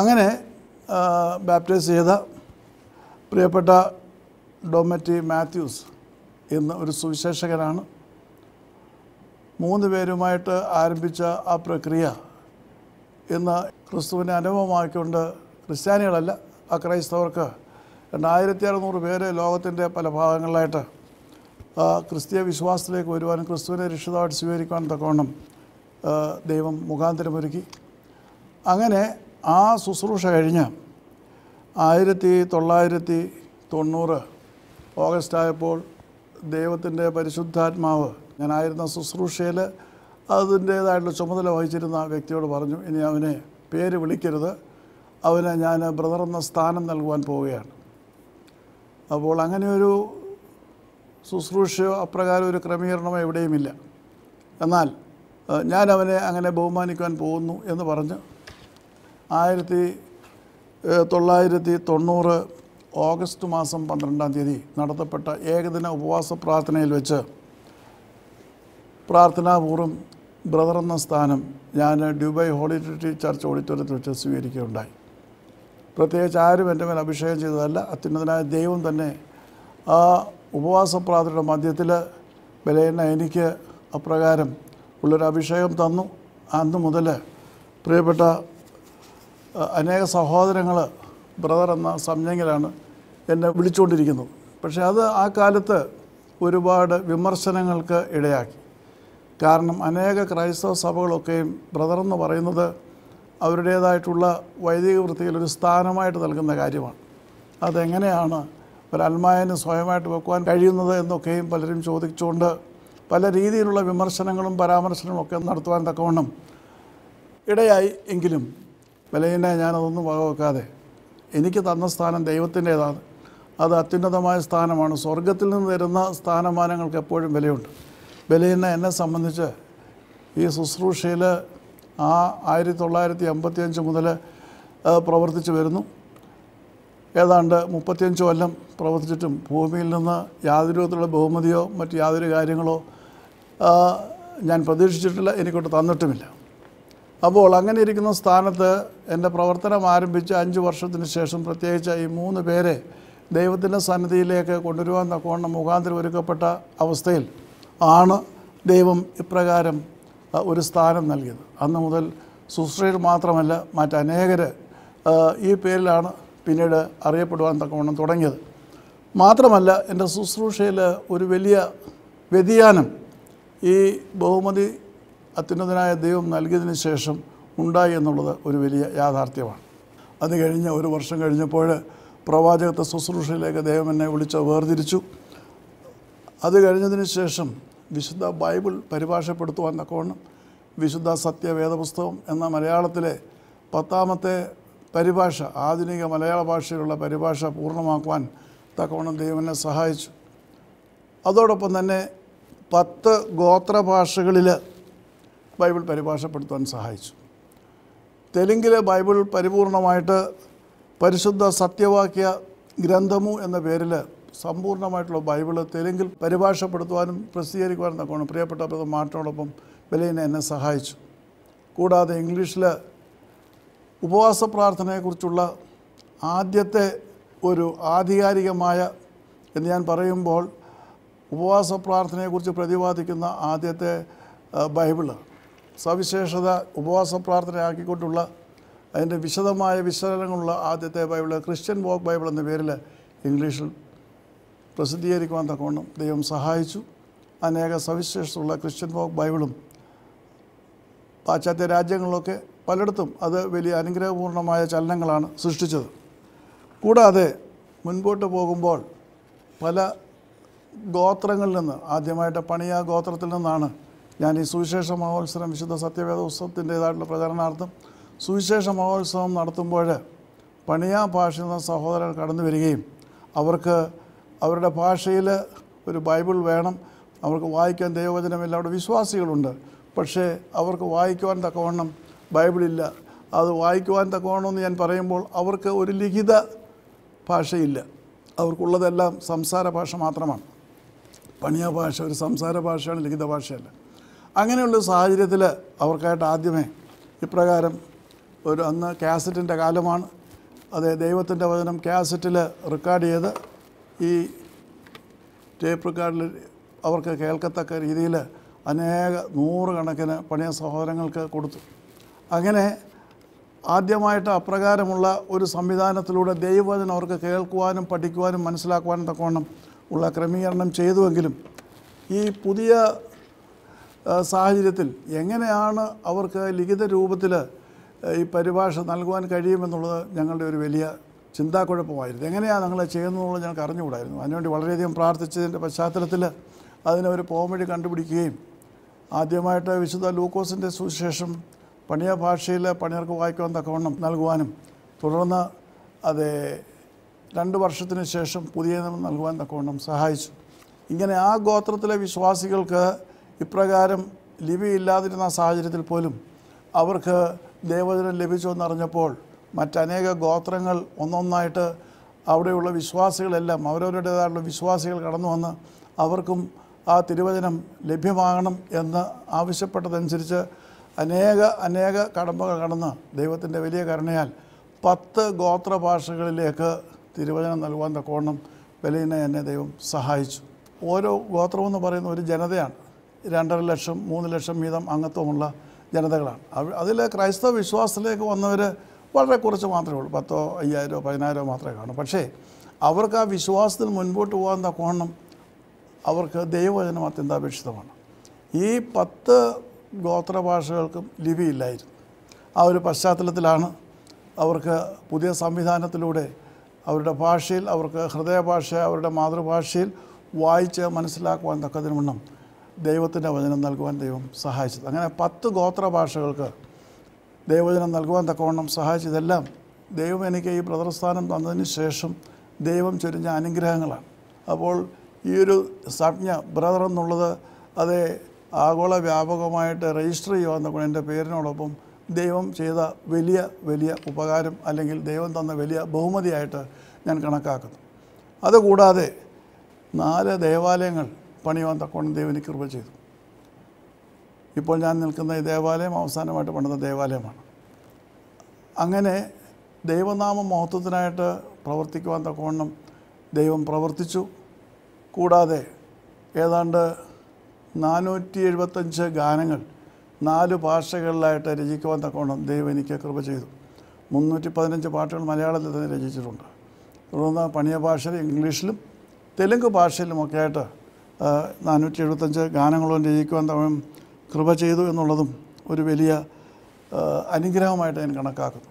അങ്ങനെ ബാപ്റ്റൈസ് ചെയ്ത പ്രിയപ്പെട്ട ഡൊമറ്റി മാത്യൂസ് എന്ന ഒരു സുവിശേഷകനാണ് മൂന്ന് പേരുമായിട്ട് ആരംഭിച്ച ആ പ്രക്രിയ ഇന്ന് ക്രിസ്തുവിനെ അനുഭവമാക്കിക്കൊണ്ട് ക്രിസ്ത്യാനികളല്ല ആ ക്രൈസ്തവർക്ക് രണ്ടായിരത്തി അറുന്നൂറ് പേര് ലോകത്തിൻ്റെ പല ഭാഗങ്ങളിലായിട്ട് ക്രിസ്തീയ വിശ്വാസത്തിലേക്ക് വരുവാനും ക്രിസ്തുവിനെ രക്ഷിതമായിട്ട് സ്വീകരിക്കുവാനും തക്കവണ്ണം ദൈവം മുഖാന്തരമൊരുക്കി അങ്ങനെ ആ ശുശ്രൂഷ കഴിഞ്ഞ് ആയിരത്തി തൊള്ളായിരത്തി തൊണ്ണൂറ് ഓഗസ്റ്റ് ആയപ്പോൾ ദൈവത്തിൻ്റെ പരിശുദ്ധാത്മാവ് ഞാനായിരുന്ന ശുശ്രൂഷയിൽ അതിൻ്റേതായിട്ടുള്ള ചുമതല വഹിച്ചിരുന്ന വ്യക്തിയോട് പറഞ്ഞു ഇനി അവനെ പേര് വിളിക്കരുത് അവന് ഞാൻ ബ്രദർ എന്ന സ്ഥാനം നൽകുവാൻ പോവുകയാണ് അപ്പോൾ അങ്ങനെയൊരു ശുശ്രൂഷയോ അപ്രകാരം ഒരു ക്രമീകരണമോ എവിടെയുമില്ല എന്നാൽ ഞാൻ അവനെ അങ്ങനെ ബഹുമാനിക്കാൻ പോകുന്നു എന്ന് പറഞ്ഞ് ആയിരത്തി തൊള്ളായിരത്തി തൊണ്ണൂറ് ഓഗസ്റ്റ് മാസം പന്ത്രണ്ടാം തീയതി നടത്തപ്പെട്ട ഏകദിന ഉപവാസ പ്രാർത്ഥനയിൽ വെച്ച് പ്രാർത്ഥനാപൂർവ്വം ബ്രദർ എന്ന സ്ഥാനം ഞാൻ ദുബായ് ഹോളി ട്രിറ്റി ചർച്ച് ഓഡിറ്റോറിയത്തിൽ വെച്ച് സ്വീകരിക്കുകയുണ്ടായി പ്രത്യേകിച്ച് ആരും എൻ്റെ മേൽ അഭിഷേകം ചെയ്തതല്ല അത്യുന്നതനായ ദൈവം തന്നെ ആ ഉപവാസ പ്രാർത്ഥനയുടെ മധ്യത്തിൽ ബലേന എനിക്ക് അപ്രകാരം ഉള്ളൊരു അഭിഷേകം തന്നു അന്ന് മുതൽ പ്രിയപ്പെട്ട അനേക സഹോദരങ്ങൾ ബ്രദർ എന്ന സംജ്ഞയിലാണ് എന്നെ വിളിച്ചുകൊണ്ടിരിക്കുന്നത് പക്ഷേ അത് ആ കാലത്ത് ഒരുപാട് വിമർശനങ്ങൾക്ക് ഇടയാക്കി കാരണം അനേക ക്രൈസ്തവ സഭകളൊക്കെയും ബ്രദർ എന്ന് പറയുന്നത് അവരുടേതായിട്ടുള്ള വൈദിക വൃത്തിയിൽ ഒരു സ്ഥാനമായിട്ട് നൽകുന്ന കാര്യമാണ് അതെങ്ങനെയാണ് ഒരൽമായന് സ്വയമായിട്ട് വെക്കുവാൻ കഴിയുന്നത് എന്നൊക്കെയും പലരും ചോദിച്ചുകൊണ്ട് പല രീതിയിലുള്ള വിമർശനങ്ങളും പരാമർശങ്ങളും ഒക്കെ നടത്തുവാൻ തക്കവണ്ണം ഇടയായി എങ്കിലും വിലയിനെ ഞാനതൊന്നും വകവെക്കാതെ എനിക്ക് തന്ന സ്ഥാനം ദൈവത്തിൻ്റേതാണ് അത് അത്യുന്നതമായ സ്ഥാനമാണ് സ്വർഗത്തിൽ നിന്ന് തരുന്ന സ്ഥാനമാനങ്ങൾക്ക് എപ്പോഴും വിലയുണ്ട് വിലയെന്ന എന്നെ സംബന്ധിച്ച് ഈ ശുശ്രൂഷയിൽ ആ ആയിരത്തി തൊള്ളായിരത്തി എൺപത്തിയഞ്ച് മുതൽ പ്രവർത്തിച്ചു വരുന്നു ഏതാണ്ട് മുപ്പത്തിയഞ്ച് കൊല്ലം പ്രവർത്തിച്ചിട്ടും ഭൂമിയിൽ നിന്ന് യാതൊരു വിധത്തിലുള്ള ബഹുമതിയോ മറ്റ് യാതൊരു കാര്യങ്ങളോ ഞാൻ പ്രതീക്ഷിച്ചിട്ടില്ല എനിക്കോട്ട് തന്നിട്ടുമില്ല അപ്പോൾ അങ്ങനെ ഇരിക്കുന്ന സ്ഥാനത്ത് എൻ്റെ പ്രവർത്തനം ആരംഭിച്ച അഞ്ച് വർഷത്തിന് ശേഷം പ്രത്യേകിച്ച് ഈ മൂന്ന് പേരെ ദൈവത്തിൻ്റെ സന്നിധിയിലേക്ക് കൊണ്ടുവരുവാൻ തക്കവണ്ണം മുഖാന്തരം ഒരുക്കപ്പെട്ട അവസ്ഥയിൽ ആണ് ദൈവം ഇപ്രകാരം ഒരു സ്ഥാനം നൽകിയത് അന്ന് മുതൽ സുശ്രീർ മാത്രമല്ല മറ്റനേകർ ഈ പേരിലാണ് പിന്നീട് അറിയപ്പെടുവാൻ തക്കവണ്ണം തുടങ്ങിയത് മാത്രമല്ല എൻ്റെ ശുശ്രൂഷയിൽ ഒരു വലിയ വ്യതിയാനം ഈ ബഹുമതി അത്യുന്നതനായ ദൈവം നൽകിയതിന് ശേഷം ഉണ്ടായി എന്നുള്ളത് ഒരു വലിയ യാഥാർത്ഥ്യമാണ് അത് കഴിഞ്ഞ് ഒരു വർഷം കഴിഞ്ഞപ്പോൾ പ്രവാചകത്തെ ശുശ്രൂഷയിലേക്ക് ദൈവം എന്നെ വിളിച്ച് വേർതിരിച്ചു അത് കഴിഞ്ഞതിന് ശേഷം വിശുദ്ധ ബൈബിൾ പരിഭാഷപ്പെടുത്തുവാൻ തക്കവണ്ണം വിശുദ്ധ സത്യവേദപുസ്തകം എന്ന മലയാളത്തിലെ പത്താമത്തെ പരിഭാഷ ആധുനിക മലയാള ഭാഷയിലുള്ള പരിഭാഷ പൂർണ്ണമാക്കുവാൻ തക്കവണ്ണം ദൈവനെ സഹായിച്ചു അതോടൊപ്പം തന്നെ പത്ത് ഗോത്ര ഭാഷകളിൽ ബൈബിൾ പരിഭാഷപ്പെടുത്തുവാൻ സഹായിച്ചു തെലുങ്കിലെ ബൈബിൾ പരിപൂർണമായിട്ട് പരിശുദ്ധ സത്യവാക്യ ഗ്രന്ഥമു എന്ന പേരിൽ സമ്പൂർണ്ണമായിട്ടുള്ള ബൈബിള് തെലുങ്കിൽ പരിഭാഷപ്പെടുത്തുവാനും പ്രസിദ്ധീകരിക്കുവാനും തക്കോണം പ്രിയപ്പെട്ട പ്രതം മാറ്റോടൊപ്പം ബലീന എന്നെ സഹായിച്ചു കൂടാതെ ഇംഗ്ലീഷിൽ ഉപവാസ പ്രാർത്ഥനയെക്കുറിച്ചുള്ള ആദ്യത്തെ ഒരു ആധികാരികമായ എന്ന് ഞാൻ പറയുമ്പോൾ ഉപവാസ പ്രാർത്ഥനയെക്കുറിച്ച് പ്രതിപാദിക്കുന്ന ആദ്യത്തെ ബൈബിള് സവിശേഷത ഉപവാസ പ്രാർത്ഥന ആക്കിക്കൊണ്ടുള്ള അതിൻ്റെ വിശദമായ വിശകലനങ്ങളുള്ള ആദ്യത്തെ ബൈബിൾ ക്രിസ്ത്യൻ വോക്ക് ബൈബിൾ എന്ന പേരിൽ ഇംഗ്ലീഷിൽ പ്രസിദ്ധീകരിക്കുവാൻ തക്കവണ്ണം ദൈവം സഹായിച്ചു അനേക സവിശേഷതയുള്ള ക്രിസ്ത്യൻ വോക്ക് ബൈബിളും പാശ്ചാത്യ രാജ്യങ്ങളിലൊക്കെ പലയിടത്തും അത് വലിയ അനുഗ്രഹപൂർണമായ ചലനങ്ങളാണ് സൃഷ്ടിച്ചത് കൂടാതെ മുൻപോട്ട് പോകുമ്പോൾ പല ഗോത്രങ്ങളിൽ നിന്ന് ആദ്യമായിട്ട് പണിയ ഗോത്രത്തിൽ നിന്നാണ് ഞാൻ ഈ സുവിശേഷ മഹോത്സരം വിശുദ്ധ സത്യവേദ ഉത്സവത്തിൻ്റേതായിട്ടുള്ള പ്രചരണാർത്ഥം സുവിശേഷ മഹോത്സവം നടത്തുമ്പോൾ പണിയാ ഭാഷയിൽ നിന്ന് സഹോദരൻ കടന്നു വരികയും അവർക്ക് അവരുടെ ഭാഷയിൽ ഒരു ബൈബിൾ വേണം അവർക്ക് വായിക്കാൻ ദൈവവചനമില്ല അവിടെ വിശ്വാസികളുണ്ട് പക്ഷേ അവർക്ക് വായിക്കുവാൻ തക്കവണ്ണം ബൈബിളില്ല അത് വായിക്കുവാൻ തക്കവണ്ണമെന്ന് ഞാൻ പറയുമ്പോൾ അവർക്ക് ഒരു ലിഖിത ഭാഷയില്ല അവർക്കുള്ളതെല്ലാം സംസാര ഭാഷ മാത്രമാണ് പണിയ ഭാഷ ഒരു സംസാര ഭാഷയാണ് ലിഖിത ഭാഷയല്ല അങ്ങനെയുള്ള സാഹചര്യത്തിൽ അവർക്കായിട്ട് ആദ്യമേ ഇപ്രകാരം ഒരു അന്ന് കാസറ്റിൻ്റെ കാലമാണ് അത് ദൈവത്തിൻ്റെ വചനം കാസറ്റിൽ റെക്കോർഡ് ചെയ്ത് ഈ ടേപ്പ് റെക്കോർഡിൽ അവർക്ക് കേൾക്കത്തക്ക രീതിയിൽ അനേക നൂറുകണക്കിന് പണിയ സഹോദരങ്ങൾക്ക് കൊടുത്തു അങ്ങനെ ആദ്യമായിട്ട് അപ്രകാരമുള്ള ഒരു സംവിധാനത്തിലൂടെ ദൈവവചനം അവർക്ക് കേൾക്കുവാനും പഠിക്കുവാനും മനസ്സിലാക്കുവാനും തക്കവണ്ണം ഉള്ള ക്രമീകരണം ചെയ്തുവെങ്കിലും ഈ പുതിയ സാഹചര്യത്തിൽ എങ്ങനെയാണ് അവർക്ക് ലിഖിത രൂപത്തിൽ ഈ പരിഭാഷ നൽകുവാൻ കഴിയുമെന്നുള്ളത് ഞങ്ങളുടെ ഒരു വലിയ ചിന്താക്കുഴപ്പമായിരുന്നു എങ്ങനെയാണ് ഞങ്ങൾ ചെയ്യുന്നതെന്നുള്ളത് ഞങ്ങൾക്ക് അറിഞ്ഞുകൂടായിരുന്നു അതിനുവേണ്ടി വളരെയധികം പ്രാർത്ഥിച്ചതിൻ്റെ പശ്ചാത്തലത്തിൽ അതിനൊരു പോംവഴി കണ്ടുപിടിക്കുകയും ആദ്യമായിട്ട് വിശുദ്ധ ലൂക്കോസിൻ്റെ സുശേഷം പണിയ ഭാഷയിൽ പണിയർക്ക് വായിക്കുവാൻ തക്കവണ്ണം നൽകുവാനും തുടർന്ന് അത് രണ്ട് വർഷത്തിന് ശേഷം പുതിയ നിയമം നൽകുവാൻ തക്കവണ്ണം സഹായിച്ചു ഇങ്ങനെ ആ ഗോത്രത്തിലെ വിശ്വാസികൾക്ക് ഇപ്രകാരം ഇല്ലാതിരുന്ന സാഹചര്യത്തിൽ പോലും അവർക്ക് ലഭിച്ചു എന്നറിഞ്ഞപ്പോൾ മറ്റനേക ഗോത്രങ്ങൾ ഒന്നൊന്നായിട്ട് അവിടെയുള്ള വിശ്വാസികളെല്ലാം അവരവരുടേതായുള്ള വിശ്വാസികൾ കടന്നു വന്ന് അവർക്കും ആ തിരുവചനം ലഭ്യമാകണം എന്ന് ആവശ്യപ്പെട്ടതനുസരിച്ച് അനേക അനേക കടമ്പകൾ കടന്ന് ദൈവത്തിൻ്റെ വലിയ കരുണയാൽ പത്ത് ഗോത്ര ഭാഷകളിലേക്ക് തിരുവചനം നൽകുവാൻ തക്കോണം വെലീനെ എന്നെ ദൈവം സഹായിച്ചു ഓരോ ഗോത്രമെന്ന് പറയുന്ന ഒരു ജനതയാണ് രണ്ടര ലക്ഷം മൂന്ന് ലക്ഷം വീതം അംഗത്വമുള്ള ജനതകളാണ് അതിൽ ക്രൈസ്തവ വിശ്വാസത്തിലേക്ക് വന്നവർ വളരെ കുറച്ച് മാത്രമേ ഉള്ളൂ പത്തോ അയ്യായിരമോ പതിനായിരമോ മാത്രമേ കാണൂ പക്ഷേ അവർക്ക് ആ വിശ്വാസത്തിന് മുൻപോട്ട് പോകാൻ കോണം അവർക്ക് ദൈവവചനം അത്യന്താപേക്ഷിതമാണ് ഈ പത്ത് ഗോത്ര ഭാഷകൾക്കും ലിപിയില്ലായിരുന്നു ആ ഒരു പശ്ചാത്തലത്തിലാണ് അവർക്ക് പുതിയ സംവിധാനത്തിലൂടെ അവരുടെ ഭാഷയിൽ അവർക്ക് ഹൃദയഭാഷ അവരുടെ മാതൃഭാഷയിൽ വായിച്ച് മനസ്സിലാക്കുവാൻ തക്കതിനുമുണ്ണം ദൈവത്തിൻ്റെ വചനം നൽകുവാൻ ദൈവം സഹായിച്ചത് അങ്ങനെ പത്ത് ഗോത്ര ഭാഷകൾക്ക് ദൈവചനം നൽകുവാൻ തക്കവണ്ണം സഹായിച്ചതെല്ലാം ദൈവം എനിക്ക് ഈ പ്രദർസ്ഥാനം തന്നതിന് ശേഷം ദൈവം ചൊരിഞ്ഞ അനുഗ്രഹങ്ങളാണ് അപ്പോൾ ഈ ഒരു സംജ്ഞ ബ്രദർ എന്നുള്ളത് അത് ആഗോള വ്യാപകമായിട്ട് രജിസ്റ്റർ ചെയ്യുവാൻ തക്കവണ്ണം എൻ്റെ പേരിനോടൊപ്പം ദൈവം ചെയ്ത വലിയ വലിയ ഉപകാരം അല്ലെങ്കിൽ ദൈവം തന്ന വലിയ ബഹുമതിയായിട്ട് ഞാൻ കണക്കാക്കുന്നു അതുകൂടാതെ നാല് ദേവാലയങ്ങൾ പണിയുവാൻ തക്കോണം ദൈവന് കൃപ ചെയ്തു ഇപ്പോൾ ഞാൻ നിൽക്കുന്ന ഈ ദേവാലയം അവസാനമായിട്ട് പണിത ദേവാലയമാണ് അങ്ങനെ ദൈവനാമ മഹത്വത്തിനായിട്ട് പ്രവർത്തിക്കുവാൻ തക്കവണ്ണം ദൈവം പ്രവർത്തിച്ചു കൂടാതെ ഏതാണ്ട് നാനൂറ്റി എഴുപത്തഞ്ച് ഗാനങ്ങൾ നാല് ഭാഷകളിലായിട്ട് രചിക്കുവാൻ തക്കവണ്ണം ദൈവം എനിക്ക് കൃപ ചെയ്തു മുന്നൂറ്റി പതിനഞ്ച് പാട്ടുകൾ മലയാളത്തിൽ തന്നെ രചിച്ചിട്ടുണ്ട് തുടർന്ന് പണിയ ഭാഷയിൽ ഇംഗ്ലീഷിലും തെലുങ്ക് ഭാഷയിലുമൊക്കെ ആയിട്ട് നാനൂറ്റി എഴുപത്തഞ്ച് ഗാനങ്ങളും രചിക്കുവാൻ തമിഴ് കൃപ ചെയ്തു എന്നുള്ളതും ഒരു വലിയ അനുഗ്രഹമായിട്ട് ഞാൻ കണക്കാക്കുന്നു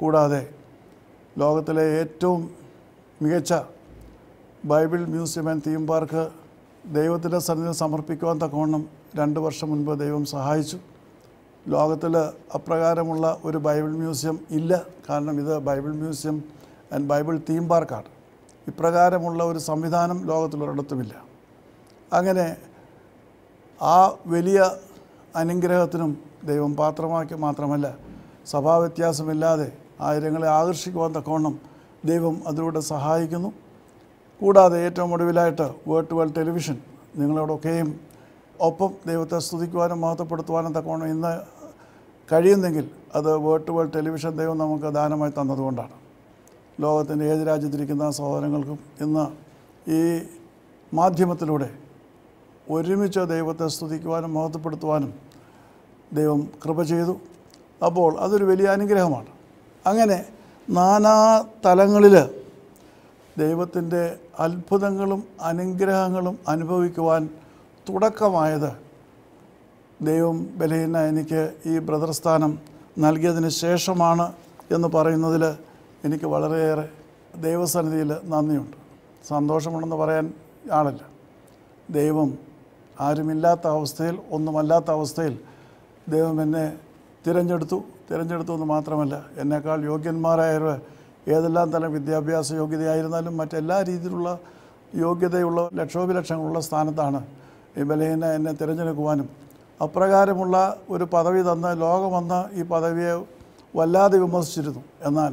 കൂടാതെ ലോകത്തിലെ ഏറ്റവും മികച്ച Bible museum and theme park ദൈവത്തിൻ്റെ സന്നിധി സമർപ്പിക്കുവാൻ തക്കവണ്ണം രണ്ട് വർഷം മുൻപ് ദൈവം സഹായിച്ചു ലോകത്തിൽ അപ്രകാരമുള്ള ഒരു ബൈബിൾ മ്യൂസിയം ഇല്ല കാരണം ഇത് Bible museum and Bible theme പാർക്കാണ് ഇപ്രകാരമുള്ള ഒരു സംവിധാനം ലോകത്തിലൊരിടത്തുമില്ല അങ്ങനെ ആ വലിയ അനുഗ്രഹത്തിനും ദൈവം പാത്രമാക്കി മാത്രമല്ല സഭാവ്യത്യാസമില്ലാതെ ആയിരങ്ങളെ ആകർഷിക്കുവാൻ തക്കവണ്ണം ദൈവം അതിലൂടെ സഹായിക്കുന്നു കൂടാതെ ഏറ്റവും ഒടുവിലായിട്ട് വേൾഡ് ടെലിവിഷൻ നിങ്ങളോടൊക്കെയും ഒപ്പം ദൈവത്തെ സ്തുതിക്കുവാനും മഹത്വപ്പെടുത്തുവാനും തക്കവണ്ണം ഇന്ന് കഴിയുന്നെങ്കിൽ അത് വേൾഡ് ടെലിവിഷൻ ദൈവം നമുക്ക് ദാനമായി തന്നതുകൊണ്ടാണ് ലോകത്തിൻ്റെ ഏത് രാജ്യത്തിരിക്കുന്ന സഹോദരങ്ങൾക്കും ഇന്ന് ഈ മാധ്യമത്തിലൂടെ ഒരുമിച്ച് ദൈവത്തെ സ്തുതിക്കുവാനും മഹത്വപ്പെടുത്തുവാനും ദൈവം കൃപ ചെയ്തു അപ്പോൾ അതൊരു വലിയ അനുഗ്രഹമാണ് അങ്ങനെ നാനാ തലങ്ങളിൽ ദൈവത്തിൻ്റെ അത്ഭുതങ്ങളും അനുഗ്രഹങ്ങളും അനുഭവിക്കുവാൻ തുടക്കമായത് ദൈവം ബലഹീന എനിക്ക് ഈ ബ്രദർ സ്ഥാനം നൽകിയതിന് ശേഷമാണ് എന്ന് പറയുന്നതിൽ എനിക്ക് വളരെയേറെ ദൈവസന്നിധിയിൽ നന്ദിയുണ്ട് സന്തോഷമുണ്ടെന്ന് പറയാൻ ആളല്ല ദൈവം ആരുമില്ലാത്ത അവസ്ഥയിൽ ഒന്നുമല്ലാത്ത അവസ്ഥയിൽ ദൈവം എന്നെ തിരഞ്ഞെടുത്തു തിരഞ്ഞെടുത്തു എന്ന് മാത്രമല്ല എന്നേക്കാൾ യോഗ്യന്മാരായവർ ഏതെല്ലാം തരം വിദ്യാഭ്യാസ യോഗ്യതയായിരുന്നാലും മറ്റെല്ലാ രീതിയിലുള്ള യോഗ്യതയുള്ള ലക്ഷോപലക്ഷങ്ങളുള്ള സ്ഥാനത്താണ് ഈ ബലഹീന എന്നെ തിരഞ്ഞെടുക്കുവാനും അപ്രകാരമുള്ള ഒരു പദവി തന്ന് ലോകമെന്ന് ഈ പദവിയെ വല്ലാതെ വിമർശിച്ചിരുന്നു എന്നാൽ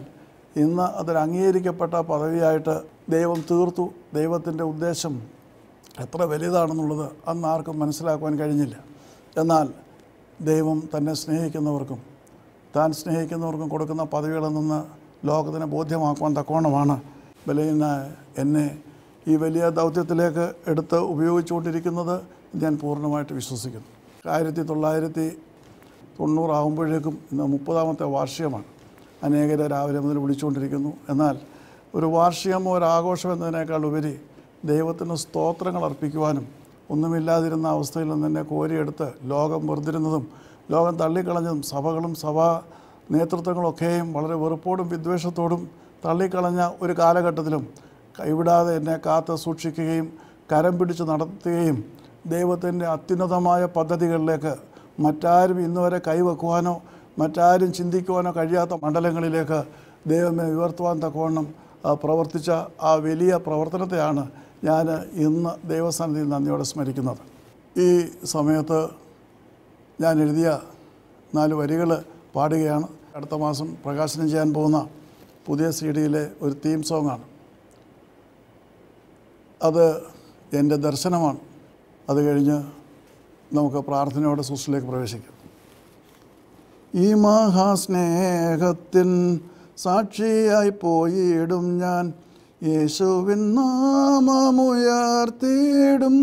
ഇന്ന് അതൊരു അംഗീകരിക്കപ്പെട്ട പദവിയായിട്ട് ദൈവം തീർത്തു ദൈവത്തിൻ്റെ ഉദ്ദേശം എത്ര വലുതാണെന്നുള്ളത് അന്ന് ആർക്കും മനസ്സിലാക്കുവാൻ കഴിഞ്ഞില്ല എന്നാൽ ദൈവം തന്നെ സ്നേഹിക്കുന്നവർക്കും താൻ സ്നേഹിക്കുന്നവർക്കും കൊടുക്കുന്ന പദവികളിൽ നിന്ന് ലോകത്തിന് ബോധ്യമാക്കുവാൻ തക്കോണമാണ് ബലീന എന്നെ ഈ വലിയ ദൗത്യത്തിലേക്ക് എടുത്ത് ഉപയോഗിച്ചുകൊണ്ടിരിക്കുന്നത് ഞാൻ പൂർണ്ണമായിട്ട് വിശ്വസിക്കുന്നു ആയിരത്തി തൊള്ളായിരത്തി തൊണ്ണൂറാകുമ്പോഴേക്കും ഇന്ന് മുപ്പതാമത്തെ വാർഷികമാണ് അനേകരെ രാവിലെ മുതൽ വിളിച്ചുകൊണ്ടിരിക്കുന്നു എന്നാൽ ഒരു വാർഷികമോ ഒരു ആഘോഷം എന്നതിനേക്കാൾ ഉപരി ദൈവത്തിന് സ്തോത്രങ്ങൾ അർപ്പിക്കുവാനും ഒന്നുമില്ലാതിരുന്ന അവസ്ഥയിൽ നിന്ന് തന്നെ കോരിയെടുത്ത് ലോകം വെറുതിരുന്നതും ലോകം തള്ളിക്കളഞ്ഞതും സഭകളും സഭാ നേതൃത്വങ്ങളൊക്കെയും വളരെ വെറുപ്പോടും വിദ്വേഷത്തോടും തള്ളിക്കളഞ്ഞ ഒരു കാലഘട്ടത്തിലും കൈവിടാതെ എന്നെ കാത്തു സൂക്ഷിക്കുകയും കരം പിടിച്ച് നടത്തുകയും ദൈവത്തിൻ്റെ അത്യുന്നതമായ പദ്ധതികളിലേക്ക് മറ്റാരും ഇന്നുവരെ കൈവെക്കുവാനോ മറ്റാരും ചിന്തിക്കുവാനോ കഴിയാത്ത മണ്ഡലങ്ങളിലേക്ക് ദൈവമേ വിവർത്തുവാൻ തക്കവണ്ണം പ്രവർത്തിച്ച ആ വലിയ പ്രവർത്തനത്തെയാണ് ഞാൻ ഇന്ന് ദൈവസന്നിധിയിൽ നന്ദിയോടെ സ്മരിക്കുന്നത് ഈ സമയത്ത് ഞാൻ എഴുതിയ നാല് വരികൾ പാടുകയാണ് അടുത്ത മാസം പ്രകാശനം ചെയ്യാൻ പോകുന്ന പുതിയ സി ഡിയിലെ ഒരു തീം സോങ്ങാണ് അത് എൻ്റെ ദർശനമാണ് അത് കഴിഞ്ഞ് നമുക്ക് പ്രാർത്ഥനയോടെ സൂക്ഷിലേക്ക് പ്രവേശിക്കാം ഈ മഹാസ്നേഹത്തിൻ സാക്ഷിയായി പോയിടും ഞാൻ യേശുവിൻ നാമമുയർത്തിയിടും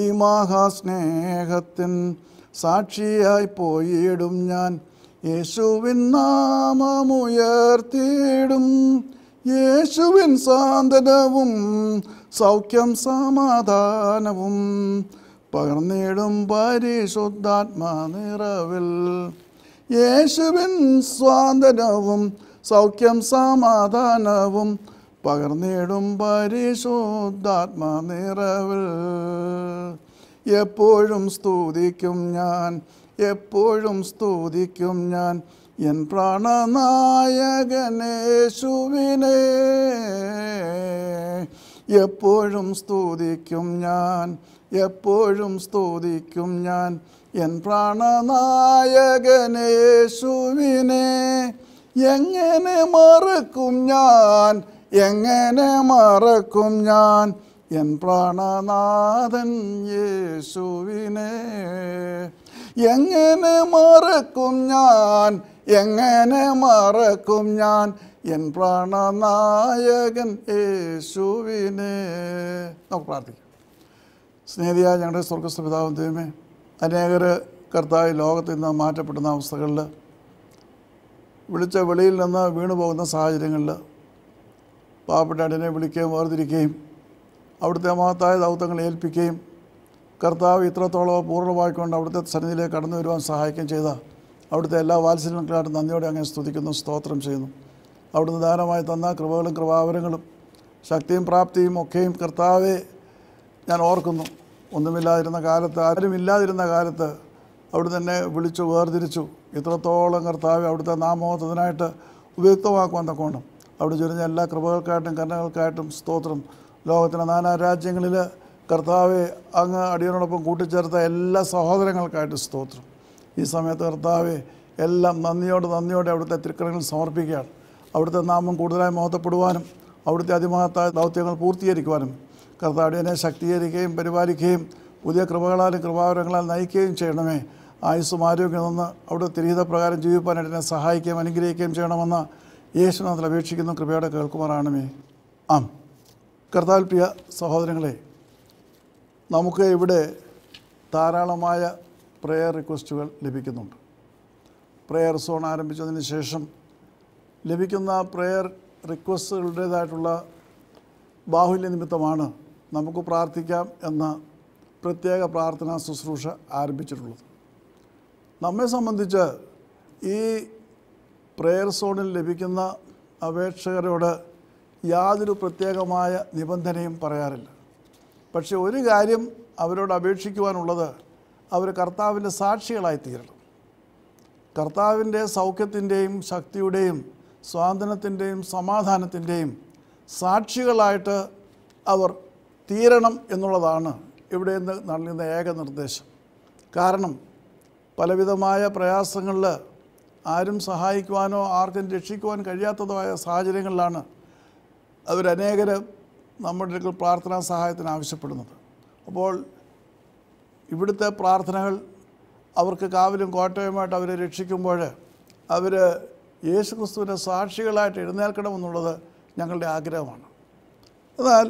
ഈ മഹാസ്നേഹത്തിൻ സാക്ഷിയായി പോയിടും ഞാൻ യേശുവിൻ നാമമുയർത്തിയിടും യേശുവിൻ സാന്ത്വനവും സൗഖ്യം സമാധാനവും പകർന്നിടും പരിശുദ്ധാത്മാ നിറവിൽ യേശുവിൻ സ്വാന്തനവും സൗഖ്യം സമാധാനവും പകർന്നിടും പരിശുദ്ധാത്മാ നിറവിൽ എപ്പോഴും സ്തുതിക്കും ഞാൻ എപ്പോഴും സ്തുതിക്കും ഞാൻ എൻ പ്രാണനായകനേശുവിനെ എപ്പോഴും സ്തുതിക്കും ഞാൻ എപ്പോഴും സ്തുതിക്കും ഞാൻ എൻ പ്രാണനായകനേശുവിനെ എങ്ങനെ മറക്കും ഞാൻ എങ്ങനെ മറക്കും ഞാൻ എൻ പ്രാണനാഥൻ യേശുവിനെ എങ്ങനെ മറക്കും ഞാൻ എങ്ങനെ മറക്കും ഞാൻ എൻ പ്രാണനായകൻ യേശുവിനെ നമുക്ക് പ്രാർത്ഥിക്കാം സ്നേഹിയായ ഞങ്ങളുടെ സ്വർഗസ്ഥ ദൈവമേ അനേകർ കർത്താവ് ലോകത്തിൽ നിന്ന് മാറ്റപ്പെടുന്ന അവസ്ഥകളിൽ വിളിച്ച വെളിയിൽ നിന്ന് വീണു പോകുന്ന സാഹചര്യങ്ങളിൽ പാവപ്പെട്ട അടിനെ വിളിക്കുകയും വേർതിരിക്കുകയും അവിടുത്തെ മഹത്തായ ദൗത്യങ്ങൾ ഏൽപ്പിക്കുകയും കർത്താവ് ഇത്രത്തോളം പൂർണ്ണമായിക്കൊണ്ട് അവിടുത്തെ സന്നിധിയിലേക്ക് കടന്നു വരുവാൻ സഹായിക്കുകയും ചെയ്ത അവിടുത്തെ എല്ലാ വാത്സല്യങ്ങൾക്കായിട്ട് നന്ദിയോടെ അങ്ങനെ സ്തുതിക്കുന്നു സ്തോത്രം ചെയ്യുന്നു അവിടുന്ന് ദാനമായി തന്ന കൃപകളും കൃപാവരങ്ങളും ശക്തിയും പ്രാപ്തിയും ഒക്കെയും കർത്താവെ ഞാൻ ഓർക്കുന്നു ഒന്നുമില്ലാതിരുന്ന കാലത്ത് ഇല്ലാതിരുന്ന കാലത്ത് അവിടുന്ന് എന്നെ വിളിച്ചു വേർതിരിച്ചു ഇത്രത്തോളം കർത്താവ് അവിടുത്തെ നാമോഹത്തതിനായിട്ട് ഉപയുക്തമാക്കുവാൻ തക്കോണം അവിടെ ചൊരിഞ്ഞ എല്ലാ കൃപകൾക്കായിട്ടും കരണകൾക്കായിട്ടും സ്തോത്രം ലോകത്തിലെ നാനാ രാജ്യങ്ങളിൽ കർത്താവ് അങ്ങ് അടിയനോടൊപ്പം കൂട്ടിച്ചേർത്ത എല്ലാ സഹോദരങ്ങൾക്കായിട്ടും സ്തോത്രം ഈ സമയത്ത് കർത്താവ് എല്ലാം നന്ദിയോട് നന്ദിയോടെ അവിടുത്തെ തിരുക്കണങ്ങൾ സമർപ്പിക്കുകയാണ് അവിടുത്തെ നാമം കൂടുതലായി മോഹത്തപ്പെടുവാനും അവിടുത്തെ അതിമഹത്തായ ദൗത്യങ്ങൾ പൂർത്തീകരിക്കുവാനും കർത്താവിനെ ശക്തീകരിക്കുകയും പരിപാലിക്കുകയും പുതിയ കൃപകളാലും കൃപാവരങ്ങളാൽ നയിക്കുകയും ചെയ്യണമേ ആയുസ്സും ആരോഗ്യം നിന്ന് അവിടെ തിരിഹിത പ്രകാരം ജീവിപ്പാനായിട്ട് എന്നെ സഹായിക്കുകയും അനുഗ്രഹിക്കുകയും ചെയ്യണമെന്ന് യേശുനാഥിൽ അപേക്ഷിക്കുന്നു കൃപയോടെ കേൾക്കുമാറാണമേ ആം കർത്താൽ പ്രിയ സഹോദരങ്ങളെ നമുക്ക് ഇവിടെ ധാരാളമായ പ്രെയർ റിക്വസ്റ്റുകൾ ലഭിക്കുന്നുണ്ട് പ്രെയർ സോൺ ആരംഭിച്ചതിന് ശേഷം ലഭിക്കുന്ന പ്രെയർ റിക്വസ്റ്റുകളുടേതായിട്ടുള്ള ബാഹുല്യ നിമിത്തമാണ് നമുക്ക് പ്രാർത്ഥിക്കാം എന്ന പ്രത്യേക പ്രാർത്ഥനാ ശുശ്രൂഷ ആരംഭിച്ചിട്ടുള്ളത് നമ്മെ സംബന്ധിച്ച് ഈ പ്രെയർ സോണിൽ ലഭിക്കുന്ന അപേക്ഷകരോട് യാതൊരു പ്രത്യേകമായ നിബന്ധനയും പറയാറില്ല പക്ഷേ ഒരു കാര്യം അവരോട് അപേക്ഷിക്കുവാനുള്ളത് അവർ കർത്താവിൻ്റെ സാക്ഷികളായി തീരണം കർത്താവിൻ്റെ സൗഖ്യത്തിൻ്റെയും ശക്തിയുടെയും സ്വാതന്ത്ര്യത്തിൻ്റെയും സമാധാനത്തിൻ്റെയും സാക്ഷികളായിട്ട് അവർ തീരണം എന്നുള്ളതാണ് ഇവിടെ നിന്ന് നൽകുന്ന ഏക നിർദ്ദേശം കാരണം പലവിധമായ പ്രയാസങ്ങളിൽ ആരും സഹായിക്കുവാനോ ആർക്കും രക്ഷിക്കുവാൻ കഴിയാത്തതോ ആയ സാഹചര്യങ്ങളിലാണ് അവരനേകർ നമ്മുടെ അടുക്കൽ പ്രാർത്ഥനാ സഹായത്തിന് ആവശ്യപ്പെടുന്നത് അപ്പോൾ ഇവിടുത്തെ പ്രാർത്ഥനകൾ അവർക്ക് കാവിലും കോട്ടയുമായിട്ട് അവരെ രക്ഷിക്കുമ്പോൾ അവർ യേശുക്രിസ്തുവിൻ്റെ സാക്ഷികളായിട്ട് എഴുന്നേൽക്കണമെന്നുള്ളത് ഞങ്ങളുടെ ആഗ്രഹമാണ് എന്നാൽ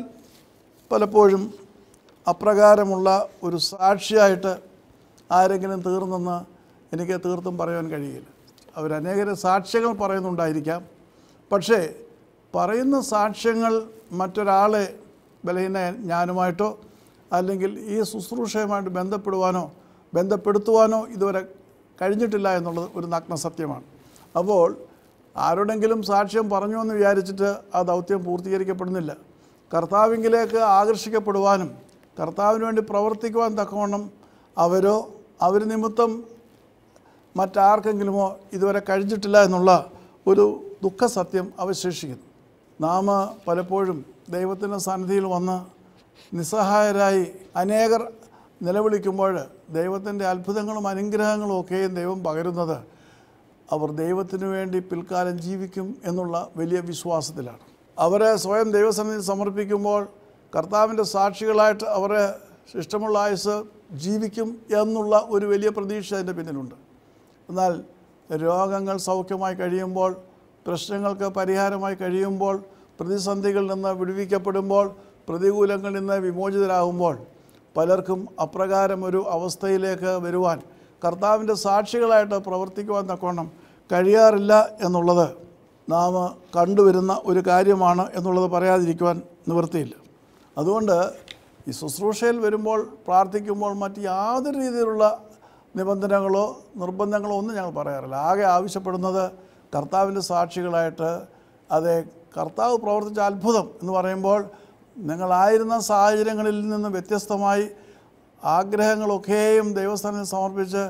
പലപ്പോഴും അപ്രകാരമുള്ള ഒരു സാക്ഷിയായിട്ട് ആരെങ്കിലും തീർന്നെന്ന് എനിക്ക് തീർത്തും പറയാൻ കഴിയില്ല അവരനേകം സാക്ഷ്യങ്ങൾ പറയുന്നുണ്ടായിരിക്കാം പക്ഷേ പറയുന്ന സാക്ഷ്യങ്ങൾ മറ്റൊരാളെ ബലഹീന ഞാനുമായിട്ടോ അല്ലെങ്കിൽ ഈ ശുശ്രൂഷയുമായിട്ട് ബന്ധപ്പെടുവാനോ ബന്ധപ്പെടുത്തുവാനോ ഇതുവരെ കഴിഞ്ഞിട്ടില്ല എന്നുള്ളത് ഒരു നഗ്ന സത്യമാണ് അപ്പോൾ ആരോടെങ്കിലും സാക്ഷ്യം പറഞ്ഞു എന്ന് വിചാരിച്ചിട്ട് ആ ദൗത്യം പൂർത്തീകരിക്കപ്പെടുന്നില്ല കർത്താവിങ്കിലേക്ക് ആകർഷിക്കപ്പെടുവാനും കർത്താവിന് വേണ്ടി പ്രവർത്തിക്കുവാൻ തക്കവണ്ണം അവരോ അവർ നിമിത്തം മറ്റാർക്കെങ്കിലുമോ ഇതുവരെ കഴിഞ്ഞിട്ടില്ല എന്നുള്ള ഒരു ദുഃഖസത്യം അവശേഷിക്കുന്നു നാം പലപ്പോഴും ദൈവത്തിൻ്റെ സന്നിധിയിൽ വന്ന് നിസ്സഹായരായി അനേകർ നിലവിളിക്കുമ്പോൾ ദൈവത്തിൻ്റെ അത്ഭുതങ്ങളും അനുഗ്രഹങ്ങളും ഒക്കെയും ദൈവം പകരുന്നത് അവർ ദൈവത്തിനു വേണ്ടി പിൽക്കാലം ജീവിക്കും എന്നുള്ള വലിയ വിശ്വാസത്തിലാണ് അവരെ സ്വയം ദൈവസന്നിധി സമർപ്പിക്കുമ്പോൾ കർത്താവിൻ്റെ സാക്ഷികളായിട്ട് അവരെ ഇഷ്ടമുള്ള ആയുസ് ജീവിക്കും എന്നുള്ള ഒരു വലിയ പ്രതീക്ഷ അതിൻ്റെ പിന്നിലുണ്ട് എന്നാൽ രോഗങ്ങൾ സൗഖ്യമായി കഴിയുമ്പോൾ പ്രശ്നങ്ങൾക്ക് പരിഹാരമായി കഴിയുമ്പോൾ പ്രതിസന്ധികളിൽ നിന്ന് വിടുവിക്കപ്പെടുമ്പോൾ പ്രതികൂലങ്ങളിൽ നിന്ന് വിമോചിതരാകുമ്പോൾ പലർക്കും അപ്രകാരം ഒരു അവസ്ഥയിലേക്ക് വരുവാൻ കർത്താവിൻ്റെ സാക്ഷികളായിട്ട് പ്രവർത്തിക്കുവാൻ തക്കോണം കഴിയാറില്ല എന്നുള്ളത് നാം കണ്ടുവരുന്ന ഒരു കാര്യമാണ് എന്നുള്ളത് പറയാതിരിക്കുവാൻ നിവൃത്തിയില്ല അതുകൊണ്ട് ഈ ശുശ്രൂഷയിൽ വരുമ്പോൾ പ്രാർത്ഥിക്കുമ്പോൾ മറ്റ് യാതൊരു രീതിയിലുള്ള നിബന്ധനകളോ നിർബന്ധങ്ങളോ ഒന്നും ഞങ്ങൾ പറയാറില്ല ആകെ ആവശ്യപ്പെടുന്നത് കർത്താവിൻ്റെ സാക്ഷികളായിട്ട് അതെ കർത്താവ് പ്രവർത്തിച്ച അത്ഭുതം എന്ന് പറയുമ്പോൾ നിങ്ങളായിരുന്ന സാഹചര്യങ്ങളിൽ നിന്ന് വ്യത്യസ്തമായി ആഗ്രഹങ്ങളൊക്കെയും ദൈവസ്ഥാനത്ത് സമർപ്പിച്ച്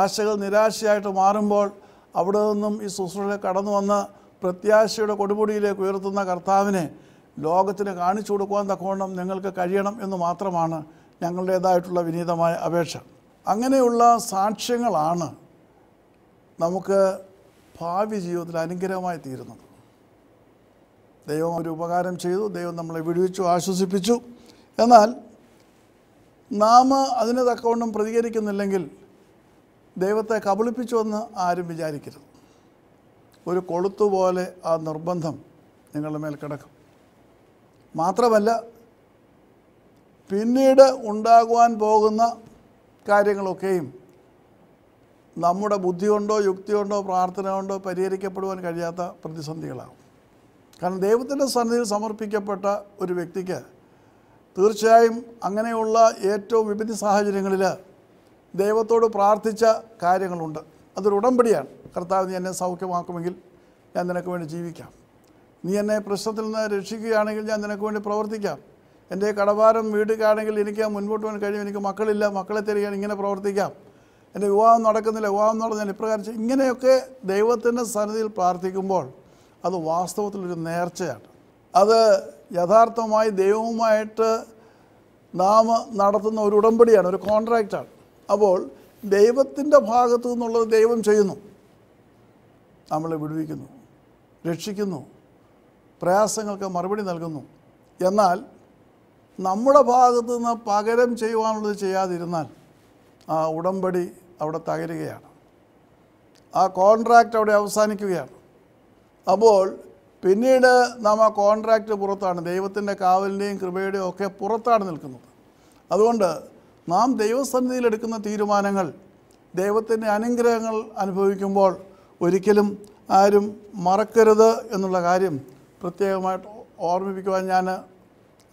ആശകൾ നിരാശയായിട്ട് മാറുമ്പോൾ അവിടെ നിന്നും ഈ ശുശ്രൂഷ കടന്നു വന്ന് പ്രത്യാശയുടെ കൊടുമുടിയിലേക്ക് ഉയർത്തുന്ന കർത്താവിനെ ലോകത്തിന് കാണിച്ചു കൊടുക്കുവാൻ തക്കവണ്ണം നിങ്ങൾക്ക് കഴിയണം എന്ന് മാത്രമാണ് ഞങ്ങളുടേതായിട്ടുള്ള വിനീതമായ അപേക്ഷ അങ്ങനെയുള്ള സാക്ഷ്യങ്ങളാണ് നമുക്ക് ഭാവി ജീവിതത്തിൽ അനുഗ്രഹമായി തീരുന്നത് ദൈവം ഒരു ഉപകാരം ചെയ്തു ദൈവം നമ്മളെ വിടുവിച്ചു ആശ്വസിപ്പിച്ചു എന്നാൽ നാം അതിന് തക്കവണ്ണം പ്രതികരിക്കുന്നില്ലെങ്കിൽ ദൈവത്തെ കബളിപ്പിച്ചുവെന്ന് ആരും വിചാരിക്കരുത് ഒരു കൊളുത്തുപോലെ ആ നിർബന്ധം നിങ്ങളുടെ മേൽ കിടക്കും മാത്രമല്ല പിന്നീട് ഉണ്ടാകുവാൻ പോകുന്ന കാര്യങ്ങളൊക്കെയും നമ്മുടെ ബുദ്ധി കൊണ്ടോ യുക്തി കൊണ്ടോ പ്രാർത്ഥന കൊണ്ടോ പരിഹരിക്കപ്പെടുവാൻ കഴിയാത്ത പ്രതിസന്ധികളാകും കാരണം ദൈവത്തിൻ്റെ സന്നിധിയിൽ സമർപ്പിക്കപ്പെട്ട ഒരു വ്യക്തിക്ക് തീർച്ചയായും അങ്ങനെയുള്ള ഏറ്റവും വിപരീത സാഹചര്യങ്ങളിൽ ദൈവത്തോട് പ്രാർത്ഥിച്ച കാര്യങ്ങളുണ്ട് അതൊരു ഉടമ്പടിയാണ് കർത്താവ് നീ എന്നെ സൗഖ്യമാക്കുമെങ്കിൽ ഞാൻ നിനക്ക് വേണ്ടി ജീവിക്കാം നീ എന്നെ പ്രശ്നത്തിൽ നിന്ന് രക്ഷിക്കുകയാണെങ്കിൽ ഞാൻ നിനക്ക് വേണ്ടി പ്രവർത്തിക്കാം എൻ്റെ കടവാരം വീട്ടുകാണെങ്കിൽ എനിക്ക് മുൻപോട്ട് പോകാൻ കഴിയും എനിക്ക് മക്കളില്ല മക്കളെ തരികയാൻ ഇങ്ങനെ പ്രവർത്തിക്കാം എൻ്റെ വിവാഹം നടക്കുന്നില്ല വിവാഹം നടന്നാൽ ഇപ്രകാരം ഇങ്ങനെയൊക്കെ ദൈവത്തിൻ്റെ സന്നിധിയിൽ പ്രാർത്ഥിക്കുമ്പോൾ അത് വാസ്തവത്തിലൊരു നേർച്ചയാണ് അത് യഥാർത്ഥമായി ദൈവവുമായിട്ട് നാം നടത്തുന്ന ഒരു ഉടമ്പടിയാണ് ഒരു കോൺട്രാക്റ്റാണ് അപ്പോൾ ദൈവത്തിൻ്റെ ഭാഗത്തു നിന്നുള്ളത് ദൈവം ചെയ്യുന്നു നമ്മളെ വിടുവിക്കുന്നു രക്ഷിക്കുന്നു പ്രയാസങ്ങൾക്ക് മറുപടി നൽകുന്നു എന്നാൽ നമ്മുടെ ഭാഗത്തു നിന്ന് പകരം ചെയ്യുവാനുള്ളത് ചെയ്യാതിരുന്നാൽ ആ ഉടമ്പടി അവിടെ തകരുകയാണ് ആ കോൺട്രാക്റ്റ് അവിടെ അവസാനിക്കുകയാണ് അപ്പോൾ പിന്നീട് നാം ആ കോൺട്രാക്റ്റ് പുറത്താണ് ദൈവത്തിൻ്റെ കാവലിൻ്റെയും കൃപയുടെയും ഒക്കെ പുറത്താണ് നിൽക്കുന്നത് അതുകൊണ്ട് നാം ദൈവസന്നിധിയിലെടുക്കുന്ന എടുക്കുന്ന തീരുമാനങ്ങൾ ദൈവത്തിൻ്റെ അനുഗ്രഹങ്ങൾ അനുഭവിക്കുമ്പോൾ ഒരിക്കലും ആരും മറക്കരുത് എന്നുള്ള കാര്യം പ്രത്യേകമായിട്ട് ഓർമ്മിപ്പിക്കുവാൻ ഞാൻ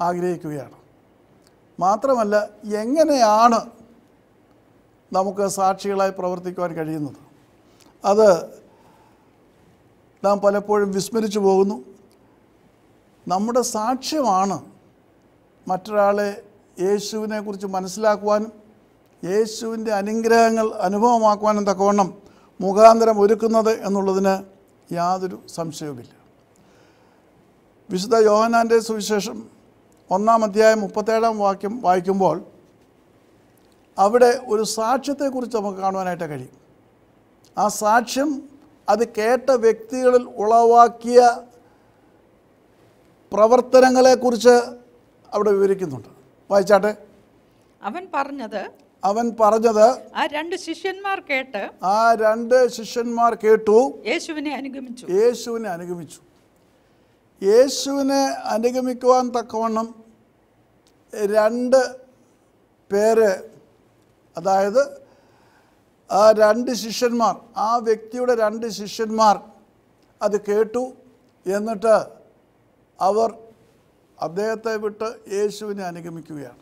ആഗ്രഹിക്കുകയാണ് മാത്രമല്ല എങ്ങനെയാണ് നമുക്ക് സാക്ഷികളായി പ്രവർത്തിക്കുവാൻ കഴിയുന്നത് അത് നാം പലപ്പോഴും വിസ്മരിച്ചു പോകുന്നു നമ്മുടെ സാക്ഷ്യമാണ് മറ്റൊരാളെ യേശുവിനെക്കുറിച്ച് മനസ്സിലാക്കുവാനും യേശുവിൻ്റെ അനുഗ്രഹങ്ങൾ അനുഭവമാക്കുവാനും തക്കവണ്ണം മുഖാന്തരം ഒരുക്കുന്നത് എന്നുള്ളതിന് യാതൊരു സംശയവുമില്ല വിശുദ്ധ യോഹനാൻ്റെ സുവിശേഷം ഒന്നാം അധ്യായം മുപ്പത്തേഴാം വാക്യം വായിക്കുമ്പോൾ അവിടെ ഒരു സാക്ഷ്യത്തെക്കുറിച്ച് നമുക്ക് കാണുവാനായിട്ട് കഴിയും ആ സാക്ഷ്യം അത് കേട്ട വ്യക്തികളിൽ ഉളവാക്കിയ പ്രവർത്തനങ്ങളെക്കുറിച്ച് അവിടെ വിവരിക്കുന്നുണ്ട് വായിച്ചാട്ടെ അവൻ പറഞ്ഞത് അവൻ പറഞ്ഞത് ആ രണ്ട് ശിഷ്യന്മാർ കേട്ട് ആ രണ്ട് ശിഷ്യന്മാർ കേട്ടു യേശുവിനെ അനുഗമിച്ചു യേശുവിനെ അനുഗമിച്ചു യേശുവിനെ അനുഗമിക്കുവാൻ തക്കവണ്ണം രണ്ട് പേര് അതായത് ആ രണ്ട് ശിഷ്യന്മാർ ആ വ്യക്തിയുടെ രണ്ട് ശിഷ്യന്മാർ അത് കേട്ടു എന്നിട്ട് അവർ അദ്ദേഹത്തെ വിട്ട് യേശുവിനെ അനുഗമിക്കുകയാണ്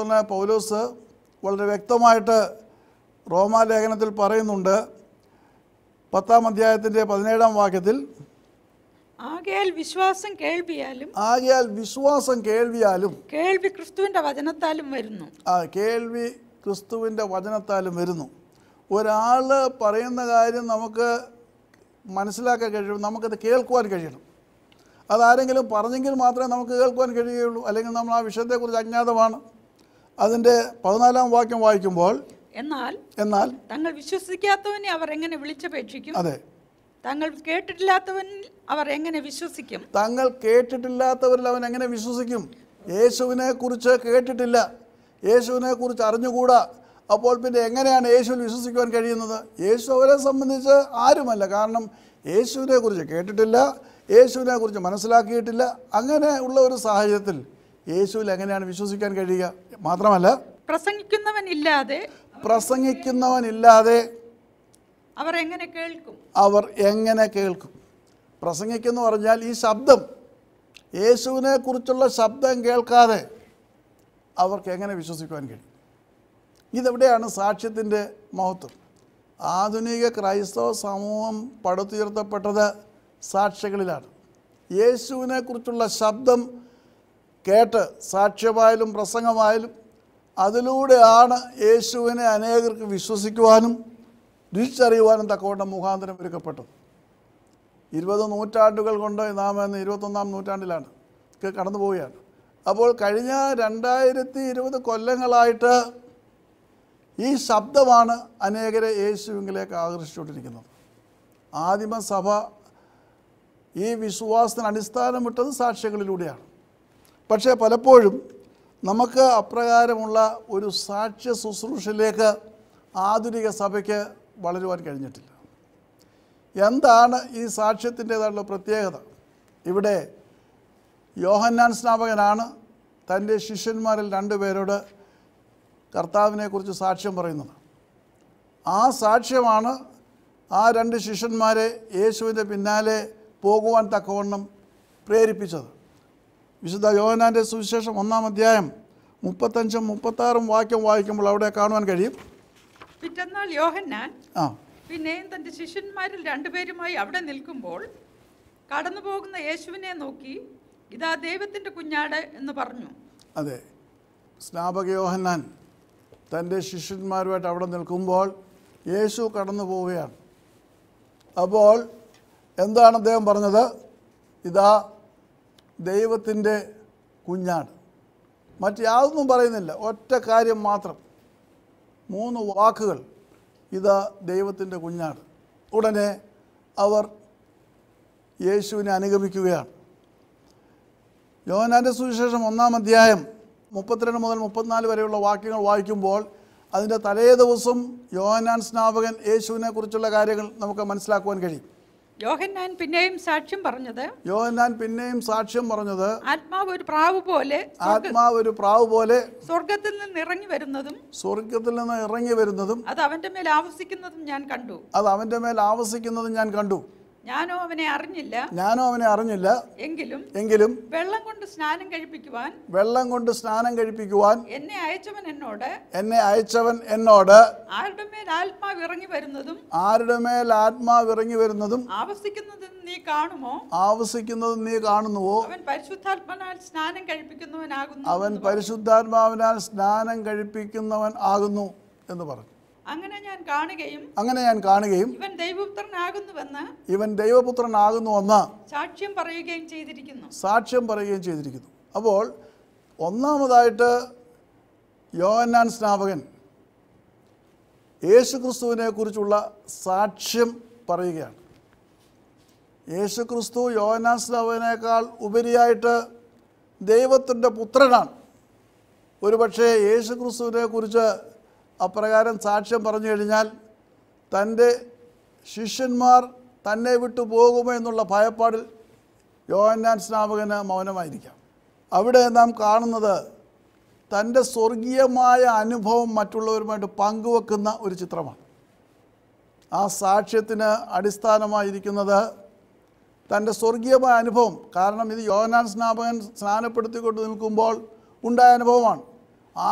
തന്നെ പൗലോസ് വളരെ വ്യക്തമായിട്ട് റോമാലേഖനത്തിൽ പറയുന്നുണ്ട് പത്താം അധ്യായത്തിൻ്റെ പതിനേഴാം വാക്യത്തിൽ ആകയാൽ വിശ്വാസം കേൾവിയാലും വിശ്വാസം കേൾവിയാലും കേൾവി ക്രിസ്തുവിന്റെ വചനത്താലും വരുന്നു ആ കേൾവി ക്രിസ്തുവിന്റെ വചനത്താലും വരുന്നു ഒരാൾ പറയുന്ന കാര്യം നമുക്ക് മനസ്സിലാക്കാൻ കഴിയും നമുക്കത് കേൾക്കുവാൻ കഴിയണം അതാരെങ്കിലും പറഞ്ഞെങ്കിൽ മാത്രമേ നമുക്ക് കേൾക്കുവാൻ കഴിയുകയുള്ളൂ അല്ലെങ്കിൽ നമ്മൾ ആ വിഷയത്തെക്കുറിച്ച് അജ്ഞാതമാണ് അതിൻ്റെ പതിനാലാം വാക്യം വായിക്കുമ്പോൾ എന്നാൽ എന്നാൽ തങ്ങൾ വിശ്വസിക്കാത്തവനെ അവർ എങ്ങനെ വിളിച്ചപേക്ഷിക്കും അതെ തങ്ങൾ കേട്ടിട്ടില്ലാത്തവൻ അവർ എങ്ങനെ വിശ്വസിക്കും തങ്ങൾ കേട്ടിട്ടില്ലാത്തവരിൽ അവൻ എങ്ങനെ വിശ്വസിക്കും യേശുവിനെ കുറിച്ച് കേട്ടിട്ടില്ല യേശുവിനെ കുറിച്ച് അറിഞ്ഞുകൂടാ അപ്പോൾ പിന്നെ എങ്ങനെയാണ് യേശുവിൽ വിശ്വസിക്കുവാൻ കഴിയുന്നത് യേശു അവരെ സംബന്ധിച്ച് ആരുമല്ല കാരണം യേശുവിനെ കുറിച്ച് കേട്ടിട്ടില്ല യേശുവിനെ കുറിച്ച് മനസ്സിലാക്കിയിട്ടില്ല അങ്ങനെ ഉള്ള ഒരു സാഹചര്യത്തിൽ യേശുവിൽ എങ്ങനെയാണ് വിശ്വസിക്കാൻ കഴിയുക മാത്രമല്ല പ്രസംഗിക്കുന്നവൻ ഇല്ലാതെ പ്രസംഗിക്കുന്നവൻ ഇല്ലാതെ അവർ എങ്ങനെ കേൾക്കും അവർ എങ്ങനെ കേൾക്കും പ്രസംഗിക്കുന്നു പറഞ്ഞാൽ ഈ ശബ്ദം യേശുവിനെ കുറിച്ചുള്ള ശബ്ദം കേൾക്കാതെ അവർക്ക് എങ്ങനെ വിശ്വസിക്കുവാൻ കഴിയും ഇതെവിടെയാണ് സാക്ഷ്യത്തിൻ്റെ മഹത്വം ആധുനിക ക്രൈസ്തവ സമൂഹം പടുത്തുയർത്തപ്പെട്ടത് സാക്ഷികളിലാണ് യേശുവിനെ കുറിച്ചുള്ള ശബ്ദം കേട്ട് സാക്ഷ്യമായാലും പ്രസംഗമായാലും അതിലൂടെയാണ് യേശുവിനെ അനേകർക്ക് വിശ്വസിക്കുവാനും രുചിച്ചറിയുവാനും തക്കവണ്ണം മുഖാന്തരം ഒരുക്കപ്പെട്ടു ഇരുപത് നൂറ്റാണ്ടുകൾ കൊണ്ട് നാം എന്ന് ഇരുപത്തൊന്നാം നൂറ്റാണ്ടിലാണ് കടന്നു പോവുകയാണ് അപ്പോൾ കഴിഞ്ഞ രണ്ടായിരത്തി ഇരുപത് കൊല്ലങ്ങളായിട്ട് ഈ ശബ്ദമാണ് അനേകരെ യേശുവിങ്കിലേക്ക് ആകർഷിച്ചുകൊണ്ടിരിക്കുന്നത് ആദിമസഭ ഈ വിശ്വാസത്തിന് അടിസ്ഥാനമിട്ടത് സാക്ഷ്യങ്ങളിലൂടെയാണ് പക്ഷേ പലപ്പോഴും നമുക്ക് അപ്രകാരമുള്ള ഒരു സാക്ഷ്യ ശുശ്രൂഷയിലേക്ക് ആധുനിക സഭയ്ക്ക് വളരുവാൻ കഴിഞ്ഞിട്ടില്ല എന്താണ് ഈ സാക്ഷ്യത്തിൻ്റെതായുള്ള പ്രത്യേകത ഇവിടെ യോഹന്നാൻ സ്നാപകനാണ് തൻ്റെ ശിഷ്യന്മാരിൽ രണ്ടുപേരോട് കർത്താവിനെക്കുറിച്ച് സാക്ഷ്യം പറയുന്നത് ആ സാക്ഷ്യമാണ് ആ രണ്ട് ശിഷ്യന്മാരെ യേശുവിൻ്റെ പിന്നാലെ പോകുവാൻ തക്കവണ്ണം പ്രേരിപ്പിച്ചത് വിശുദ്ധ യോഹനാൻ്റെ സുവിശേഷം ഒന്നാം അധ്യായം മുപ്പത്തഞ്ചും മുപ്പത്താറും വാക്യം വായിക്കുമ്പോൾ അവിടെ കാണുവാൻ കഴിയും പിറ്റന്നാൾ യോഹന്നാൻ പിന്നെയും തന്റെ ശിഷ്യന്മാരിൽ രണ്ടുപേരുമായി അവിടെ നിൽക്കുമ്പോൾ കടന്നു പോകുന്ന യേശുവിനെ നോക്കി ഇതാ ദൈവത്തിന്റെ കുഞ്ഞാട് എന്ന് പറഞ്ഞു അതെ സ്നാപക യോഹന്നാൻ തൻ്റെ ശിഷ്യന്മാരുമായിട്ട് അവിടെ നിൽക്കുമ്പോൾ യേശു കടന്നു പോവുകയാണ് അപ്പോൾ എന്താണ് അദ്ദേഹം പറഞ്ഞത് ഇതാ ദൈവത്തിൻ്റെ കുഞ്ഞാട് മറ്റു യാതൊന്നും പറയുന്നില്ല ഒറ്റ കാര്യം മാത്രം മൂന്ന് വാക്കുകൾ ഇത് ദൈവത്തിൻ്റെ കുഞ്ഞാണ് ഉടനെ അവർ യേശുവിനെ അനുഗമിക്കുകയാണ് യോനാൻ്റെ സുവിശേഷം ഒന്നാം അധ്യായം മുപ്പത്തിരണ്ട് മുതൽ മുപ്പത്തിനാല് വരെയുള്ള വാക്യങ്ങൾ വായിക്കുമ്പോൾ അതിൻ്റെ തലേ ദിവസം യോഹനാൻ സ്നാപകൻ യേശുവിനെ കുറിച്ചുള്ള കാര്യങ്ങൾ നമുക്ക് മനസ്സിലാക്കുവാൻ കഴിയും യോഹന്നാൻ പിന്നെയും സാക്ഷ്യം പറഞ്ഞത് യോഹന്നാൻ പിന്നെയും സാക്ഷ്യം പറഞ്ഞത് ആത്മാവ് ഒരു പ്രാവ് പോലെ ആത്മാവ് ഒരു പ്രാവ് പോലെ സ്വർഗത്തിൽ നിന്ന് ഇറങ്ങി വരുന്നതും സ്വർഗത്തിൽ നിന്ന് ഇറങ്ങി വരുന്നതും അത് അവന്റെ മേൽ ആവസിക്കുന്നതും ഞാൻ കണ്ടു അത് അവന്റെ മേൽ ആവസിക്കുന്നതും ഞാൻ കണ്ടു ഞാനോ അവനെ അറിഞ്ഞില്ല ഞാനോ അവനെ അറിഞ്ഞില്ല എങ്കിലും എങ്കിലും വെള്ളം കൊണ്ട് സ്നാനം കഴിപ്പിക്കുവാൻ വെള്ളം കൊണ്ട് സ്നാനം കഴിപ്പിക്കുവാൻ എന്നെ അയച്ചവൻ എന്നോട് എന്നെ അയച്ചവൻ എന്നോട് ആരുടെ മേൽ ആത്മാവ് ഇറങ്ങി വരുന്നതും ആരുടെ മേൽ ആത്മാവ് ഇറങ്ങി വരുന്നതും ആവസിക്കുന്നത് നീ കാണുമോ ആവസിക്കുന്നത് നീ കാണുന്നുവോ അവൻ പരിശുദ്ധാത്മാവിനാൽ സ്നാനം കഴിപ്പിക്കുന്നവനാകുന്നു അവൻ പരിശുദ്ധാത്മാവിനാൽ സ്നാനം കഴിപ്പിക്കുന്നവൻ ആകുന്നു എന്ന് പറഞ്ഞു അങ്ങനെ ഞാൻ കാണുകയും അങ്ങനെ ഞാൻ കാണുകയും ഇവൻ ദൈവപുത്രനാകുന്നുവെന്ന് ഇവൻ ദൈവപുത്രനാകുന്നുവെന്ന് സാക്ഷ്യം പറയുകയും ചെയ്തിരിക്കുന്നു സാക്ഷ്യം പറയുകയും ചെയ്തിരിക്കുന്നു അപ്പോൾ ഒന്നാമതായിട്ട് യോഹന്നാൻ സ്നാപകൻ യേശുക്രിസ്തുവിനെ കുറിച്ചുള്ള സാക്ഷ്യം പറയുകയാണ് യേശുക്രിസ്തു യോഹന്നാൻ സ്നാപകനേക്കാൾ ഉപരിയായിട്ട് ദൈവത്തിൻ്റെ പുത്രനാണ് ഒരുപക്ഷേ യേശുക്രിസ്തുവിനെ കുറിച്ച് അപ്രകാരം സാക്ഷ്യം പറഞ്ഞു കഴിഞ്ഞാൽ തൻ്റെ ശിഷ്യന്മാർ തന്നെ വിട്ടു പോകുമോ എന്നുള്ള ഭയപ്പാടിൽ യോഹന്നാൻ സ്നാപകന് മൗനമായിരിക്കാം അവിടെ നാം കാണുന്നത് തൻ്റെ സ്വർഗീയമായ അനുഭവം മറ്റുള്ളവരുമായിട്ട് പങ്കുവെക്കുന്ന ഒരു ചിത്രമാണ് ആ സാക്ഷ്യത്തിന് അടിസ്ഥാനമായിരിക്കുന്നത് തൻ്റെ സ്വർഗീയമായ അനുഭവം കാരണം ഇത് യോഹനാൻ സ്നാപകൻ സ്നാനപ്പെടുത്തിക്കൊണ്ട് നിൽക്കുമ്പോൾ ഉണ്ടായ അനുഭവമാണ്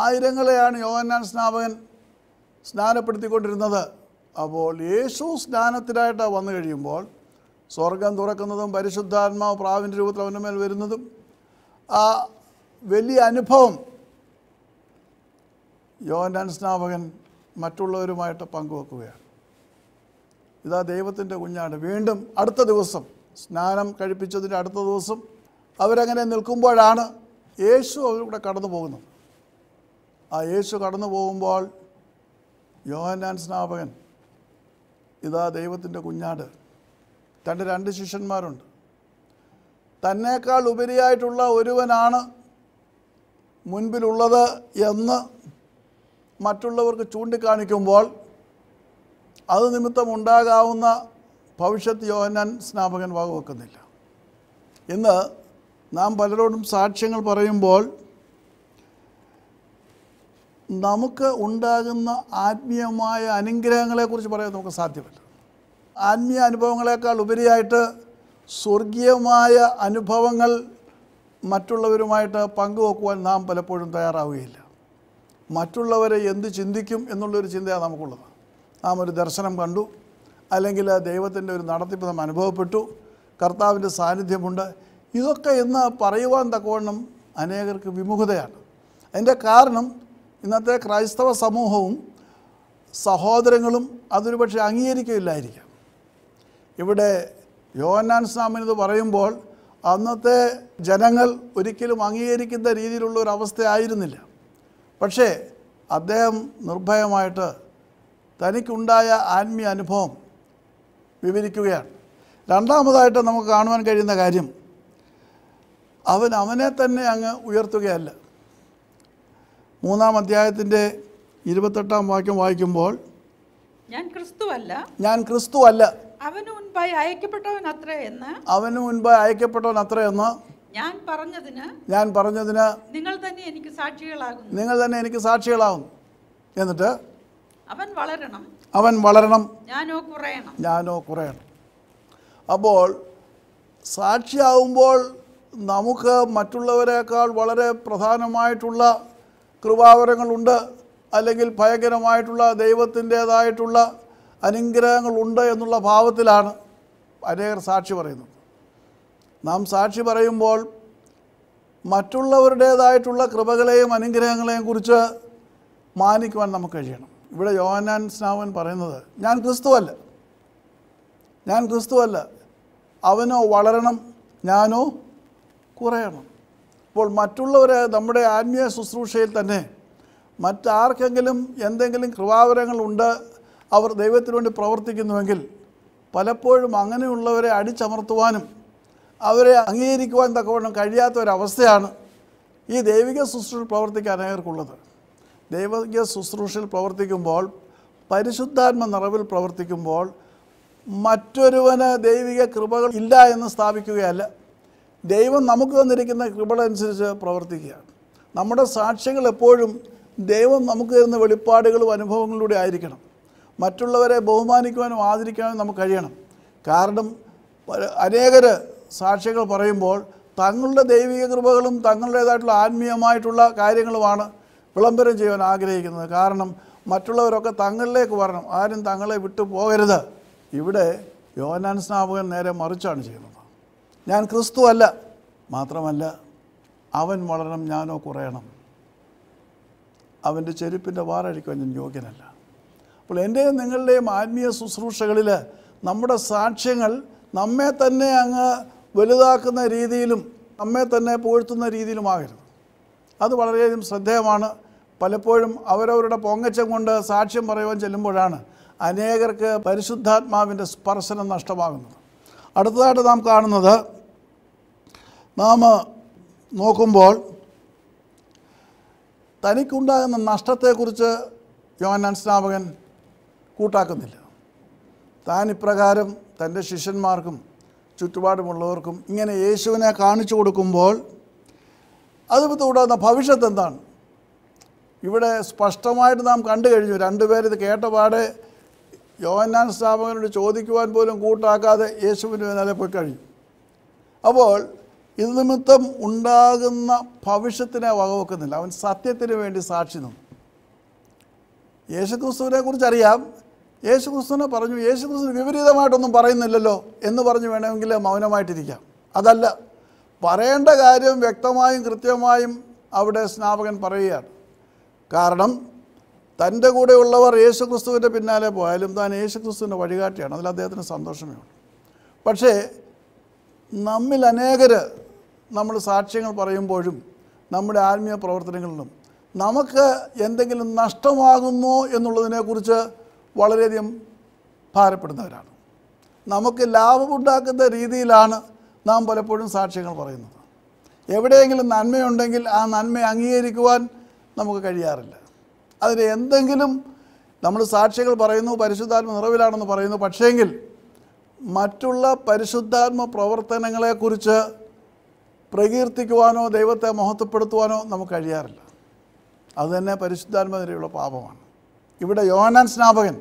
ആയിരങ്ങളെയാണ് യോഹന്നാൻ സ്നാപകൻ സ്നാനപ്പെടുത്തിക്കൊണ്ടിരുന്നത് അപ്പോൾ യേശു സ്നാനത്തിനായിട്ട് വന്നു കഴിയുമ്പോൾ സ്വർഗം തുറക്കുന്നതും പരിശുദ്ധാത്മാവ് പ്രാവിൻ്റെ രൂപത്തിൽ അവൻ്റെ മേൽ വരുന്നതും ആ വലിയ അനുഭവം യോഹന്നാൻ സ്നാപകൻ മറ്റുള്ളവരുമായിട്ട് പങ്കുവെക്കുകയാണ് ഇതാ ദൈവത്തിൻ്റെ കുഞ്ഞാണ് വീണ്ടും അടുത്ത ദിവസം സ്നാനം കഴിപ്പിച്ചതിൻ്റെ അടുത്ത ദിവസം അവരങ്ങനെ നിൽക്കുമ്പോഴാണ് യേശു അവരുടെ കടന്നു പോകുന്നത് ആ യേശു കടന്നു പോകുമ്പോൾ യോഹന്നാൻ സ്നാപകൻ ഇതാ ദൈവത്തിൻ്റെ കുഞ്ഞാട് തൻ്റെ രണ്ട് ശിഷ്യന്മാരുണ്ട് തന്നേക്കാൾ ഉപരിയായിട്ടുള്ള ഒരുവനാണ് മുൻപിലുള്ളത് എന്ന് മറ്റുള്ളവർക്ക് ചൂണ്ടിക്കാണിക്കുമ്പോൾ അത് നിമിത്തം ഉണ്ടാകാവുന്ന ഭവിഷ്യത്ത് യോഹന്നാൻ സ്നാപകൻ വകവെക്കുന്നില്ല ഇന്ന് നാം പലരോടും സാക്ഷ്യങ്ങൾ പറയുമ്പോൾ നമുക്ക് ഉണ്ടാകുന്ന ആത്മീയമായ അനുഗ്രഹങ്ങളെക്കുറിച്ച് പറയാൻ നമുക്ക് സാധ്യമല്ല ആത്മീയ അനുഭവങ്ങളെക്കാൾ ഉപരിയായിട്ട് സ്വർഗീയമായ അനുഭവങ്ങൾ മറ്റുള്ളവരുമായിട്ട് പങ്കുവെക്കുവാൻ നാം പലപ്പോഴും തയ്യാറാവുകയില്ല മറ്റുള്ളവരെ എന്ത് ചിന്തിക്കും എന്നുള്ളൊരു ചിന്തയാണ് നമുക്കുള്ളത് നാം ഒരു ദർശനം കണ്ടു അല്ലെങ്കിൽ ദൈവത്തിൻ്റെ ഒരു നടത്തിപ്പ് നാം അനുഭവപ്പെട്ടു കർത്താവിൻ്റെ സാന്നിധ്യമുണ്ട് ഇതൊക്കെ ഇന്ന് പറയുവാൻ തക്കവണ്ണം അനേകർക്ക് വിമുഖതയാണ് അതിൻ്റെ കാരണം ഇന്നത്തെ ക്രൈസ്തവ സമൂഹവും സഹോദരങ്ങളും അതൊരു പക്ഷേ അംഗീകരിക്കില്ലായിരിക്കാം ഇവിടെ യോഹന്നാൻ സ്വാമി ഇത് പറയുമ്പോൾ അന്നത്തെ ജനങ്ങൾ ഒരിക്കലും അംഗീകരിക്കുന്ന രീതിയിലുള്ള ഒരു അവസ്ഥയായിരുന്നില്ല പക്ഷേ അദ്ദേഹം നിർഭയമായിട്ട് തനിക്കുണ്ടായ ആത്മീയ അനുഭവം വിവരിക്കുകയാണ് രണ്ടാമതായിട്ട് നമുക്ക് കാണുവാൻ കഴിയുന്ന കാര്യം അവൻ അവനെ തന്നെ അങ്ങ് ഉയർത്തുകയല്ല മൂന്നാം അധ്യായത്തിൻ്റെ ഇരുപത്തെട്ടാം വാക്യം വായിക്കുമ്പോൾ ഞാൻ ക്രിസ്തുവല്ല ഞാൻ ക്രിസ്തുവല്ല അവന് മുൻപായി അയക്കപ്പെട്ടവൻ അത്രേ എന്ന് അവന് മുൻപായി അയക്കപ്പെട്ടവൻ അത്രേ എന്ന് ഞാൻ പറഞ്ഞതിന് ഞാൻ പറഞ്ഞതിന് നിങ്ങൾ തന്നെ എനിക്ക് സാക്ഷികളാകും നിങ്ങൾ തന്നെ എനിക്ക് സാക്ഷികളാകും എന്നിട്ട് അവൻ വളരണം അവൻ വളരണം ഞാനോ കുറയണം ഞാനോ കുറയണം അപ്പോൾ സാക്ഷിയാവുമ്പോൾ നമുക്ക് മറ്റുള്ളവരെക്കാൾ വളരെ പ്രധാനമായിട്ടുള്ള കൃപാവരങ്ങളുണ്ട് അല്ലെങ്കിൽ ഭയങ്കരമായിട്ടുള്ള ദൈവത്തിൻ്റേതായിട്ടുള്ള അനുഗ്രഹങ്ങളുണ്ട് എന്നുള്ള ഭാവത്തിലാണ് അനേകർ സാക്ഷി പറയുന്നത് നാം സാക്ഷി പറയുമ്പോൾ മറ്റുള്ളവരുടേതായിട്ടുള്ള കൃപകളെയും അനുഗ്രഹങ്ങളെയും കുറിച്ച് മാനിക്കുവാൻ നമുക്ക് കഴിയണം ഇവിടെ യോഹനാൻ സ്നാവൻ പറയുന്നത് ഞാൻ ക്രിസ്തുവല്ല ഞാൻ ക്രിസ്തുവല്ല അവനോ വളരണം ഞാനോ കുറയണം അപ്പോൾ മറ്റുള്ളവർ നമ്മുടെ ആത്മീയ ശുശ്രൂഷയിൽ തന്നെ മറ്റാർക്കെങ്കിലും എന്തെങ്കിലും കൃപാവരങ്ങളുണ്ട് അവർ ദൈവത്തിന് വേണ്ടി പ്രവർത്തിക്കുന്നുവെങ്കിൽ പലപ്പോഴും അങ്ങനെയുള്ളവരെ അടിച്ചമർത്തുവാനും അവരെ അംഗീകരിക്കുവാൻ തക്കവണ്ണം കഴിയാത്ത ഒരവസ്ഥയാണ് ഈ ദൈവിക ശുശ്രൂഷ പ്രവർത്തിക്കാൻ അനേകർക്കുള്ളത് ദൈവിക ശുശ്രൂഷയിൽ പ്രവർത്തിക്കുമ്പോൾ പരിശുദ്ധാത്മ നിറവിൽ പ്രവർത്തിക്കുമ്പോൾ മറ്റൊരുവന് ദൈവിക കൃപകൾ ഇല്ല എന്ന് സ്ഥാപിക്കുകയല്ല ദൈവം നമുക്ക് തന്നിരിക്കുന്ന കൃപകളനുസരിച്ച് പ്രവർത്തിക്കുക നമ്മുടെ സാക്ഷ്യങ്ങൾ എപ്പോഴും ദൈവം നമുക്ക് തരുന്ന വെളിപ്പാടുകളും അനുഭവങ്ങളിലൂടെ ആയിരിക്കണം മറ്റുള്ളവരെ ബഹുമാനിക്കുവാനും ആദരിക്കാനും നമുക്ക് കഴിയണം കാരണം അനേകർ സാക്ഷ്യങ്ങൾ പറയുമ്പോൾ തങ്ങളുടെ ദൈവിക കൃപകളും തങ്ങളുടേതായിട്ടുള്ള ആത്മീയമായിട്ടുള്ള കാര്യങ്ങളുമാണ് വിളംബരം ചെയ്യുവാൻ ആഗ്രഹിക്കുന്നത് കാരണം മറ്റുള്ളവരൊക്കെ തങ്ങളിലേക്ക് വരണം ആരും തങ്ങളെ വിട്ടു പോകരുത് ഇവിടെ യോനാൻ സ്നാപകൻ നേരെ മറിച്ചാണ് ചെയ്യുന്നത് ഞാൻ ക്രിസ്തു അല്ല മാത്രമല്ല അവൻ വളരണം ഞാനോ കുറയണം അവൻ്റെ ചെരുപ്പിൻ്റെ വാറഴിക്കുവാൻ ഞാൻ യോഗ്യനല്ല അപ്പോൾ എൻ്റെയും നിങ്ങളുടെയും ആത്മീയ ശുശ്രൂഷകളിൽ നമ്മുടെ സാക്ഷ്യങ്ങൾ നമ്മെ തന്നെ അങ്ങ് വലുതാക്കുന്ന രീതിയിലും നമ്മെ തന്നെ പുകഴ്ത്തുന്ന രീതിയിലുമാകരുത് അത് വളരെയധികം ശ്രദ്ധേയമാണ് പലപ്പോഴും അവരവരുടെ പൊങ്ങച്ചം കൊണ്ട് സാക്ഷ്യം പറയുവാൻ ചെല്ലുമ്പോഴാണ് അനേകർക്ക് പരിശുദ്ധാത്മാവിൻ്റെ സ്പർശനം നഷ്ടമാകുന്നത് അടുത്തതായിട്ട് നാം കാണുന്നത് നാം നോക്കുമ്പോൾ തനിക്കുണ്ടാകുന്ന നഷ്ടത്തെക്കുറിച്ച് യോഹന്നാൻ സ്നാപകൻ കൂട്ടാക്കുന്നില്ല താൻ ഇപ്രകാരം തൻ്റെ ശിഷ്യന്മാർക്കും ചുറ്റുപാടുമുള്ളവർക്കും ഇങ്ങനെ യേശുവിനെ കാണിച്ചു കൊടുക്കുമ്പോൾ അത് തൂടാകുന്ന ഭവിഷ്യത്ത് എന്താണ് ഇവിടെ സ്പഷ്ടമായിട്ട് നാം കണ്ടു കഴിഞ്ഞു രണ്ടുപേരിത് കേട്ടപാടെ യോഹന്നാൻ സ്ഥാപകനോട് ചോദിക്കുവാൻ പോലും കൂട്ടാക്കാതെ യേശുവിന് പിന്നാലെ പോയി കഴിയും അപ്പോൾ ഇത് നിമിത്തം ഉണ്ടാകുന്ന ഭവിഷ്യത്തിനെ വകവെക്കുന്നില്ല അവൻ സത്യത്തിന് വേണ്ടി സാക്ഷി നിന്നു യേശുക്രിസ്തുവിനെ കുറിച്ചറിയാം യേശുക്രിസ്തുവിനെ പറഞ്ഞു യേശുക്രിസ്തു വിപരീതമായിട്ടൊന്നും പറയുന്നില്ലല്ലോ എന്ന് പറഞ്ഞു വേണമെങ്കിൽ മൗനമായിട്ടിരിക്കാം അതല്ല പറയേണ്ട കാര്യം വ്യക്തമായും കൃത്യമായും അവിടെ സ്നാപകൻ പറയുകയാണ് കാരണം തൻ്റെ കൂടെയുള്ളവർ യേശുക്രിസ്തുവിൻ്റെ പിന്നാലെ പോയാലും താൻ യേശുക്രിസ്തുവിൻ്റെ വഴികാട്ടിയാണ് അതിൽ അദ്ദേഹത്തിന് സന്തോഷമേ ഉള്ളൂ പക്ഷേ നമ്മിൽ അനേകർ നമ്മൾ സാക്ഷ്യങ്ങൾ പറയുമ്പോഴും നമ്മുടെ ആത്മീയ പ്രവർത്തനങ്ങളിലും നമുക്ക് എന്തെങ്കിലും നഷ്ടമാകുന്നു എന്നുള്ളതിനെക്കുറിച്ച് വളരെയധികം ഭാരപ്പെടുന്നവരാണ് നമുക്ക് ലാഭമുണ്ടാക്കുന്ന രീതിയിലാണ് നാം പലപ്പോഴും സാക്ഷ്യങ്ങൾ പറയുന്നത് എവിടെയെങ്കിലും നന്മയുണ്ടെങ്കിൽ ആ നന്മ അംഗീകരിക്കുവാൻ നമുക്ക് കഴിയാറില്ല അതിന് എന്തെങ്കിലും നമ്മൾ സാക്ഷികൾ പറയുന്നു പരിശുദ്ധാത്മ നിറവിലാണെന്ന് പറയുന്നു പക്ഷേങ്കിൽ മറ്റുള്ള പരിശുദ്ധാത്മ പ്രവർത്തനങ്ങളെക്കുറിച്ച് പ്രകീർത്തിക്കുവാനോ ദൈവത്തെ മഹത്വപ്പെടുത്തുവാനോ നമുക്ക് കഴിയാറില്ല അതുതന്നെ പരിശുദ്ധാത്മതിരെയുള്ള പാപമാണ് ഇവിടെ യോഹനാൻ സ്നാപകൻ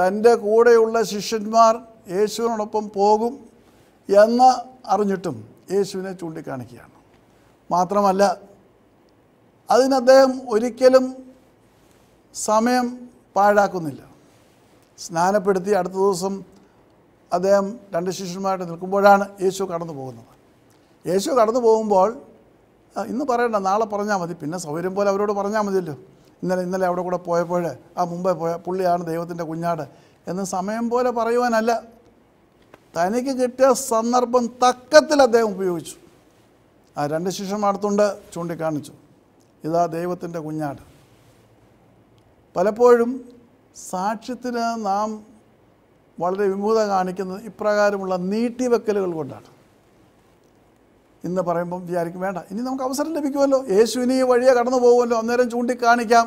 തൻ്റെ കൂടെയുള്ള ശിഷ്യന്മാർ യേശുവിനോടൊപ്പം പോകും എന്ന് അറിഞ്ഞിട്ടും യേശുവിനെ ചൂണ്ടിക്കാണിക്കുകയാണ് മാത്രമല്ല അതിന് അദ്ദേഹം ഒരിക്കലും സമയം പാഴാക്കുന്നില്ല സ്നാനപ്പെടുത്തി അടുത്ത ദിവസം അദ്ദേഹം രണ്ട് ശിഷ്യന്മാരായിട്ട് നിൽക്കുമ്പോഴാണ് യേശു കടന്നു പോകുന്നത് യേശു കടന്നു പോകുമ്പോൾ ഇന്ന് പറയണ്ട നാളെ പറഞ്ഞാൽ മതി പിന്നെ സൗകര്യം പോലെ അവരോട് പറഞ്ഞാൽ മതിയല്ലോ ഇന്നലെ ഇന്നലെ അവിടെ കൂടെ പോയപ്പോൾ ആ മുമ്പേ പോയ പുള്ളിയാണ് ദൈവത്തിൻ്റെ കുഞ്ഞാട് എന്ന് സമയം പോലെ പറയുവാനല്ല തനിക്ക് കിട്ടിയ സന്ദർഭം തക്കത്തിൽ അദ്ദേഹം ഉപയോഗിച്ചു ആ രണ്ട് ശിഷ്യന്മാർത്തുണ്ട് ചൂണ്ടിക്കാണിച്ചു ഇതാ ദൈവത്തിൻ്റെ കുഞ്ഞാട് പലപ്പോഴും സാക്ഷ്യത്തിന് നാം വളരെ വിമുഖത കാണിക്കുന്നത് ഇപ്രകാരമുള്ള നീട്ടിവെക്കലുകൾ കൊണ്ടാണ് ഇന്ന് പറയുമ്പം വിചാരിക്കും വേണ്ട ഇനി നമുക്ക് അവസരം ലഭിക്കുമല്ലോ യേശു ഇനി വഴിയെ കടന്നു പോകുമല്ലോ അന്നേരം ചൂണ്ടിക്കാണിക്കാം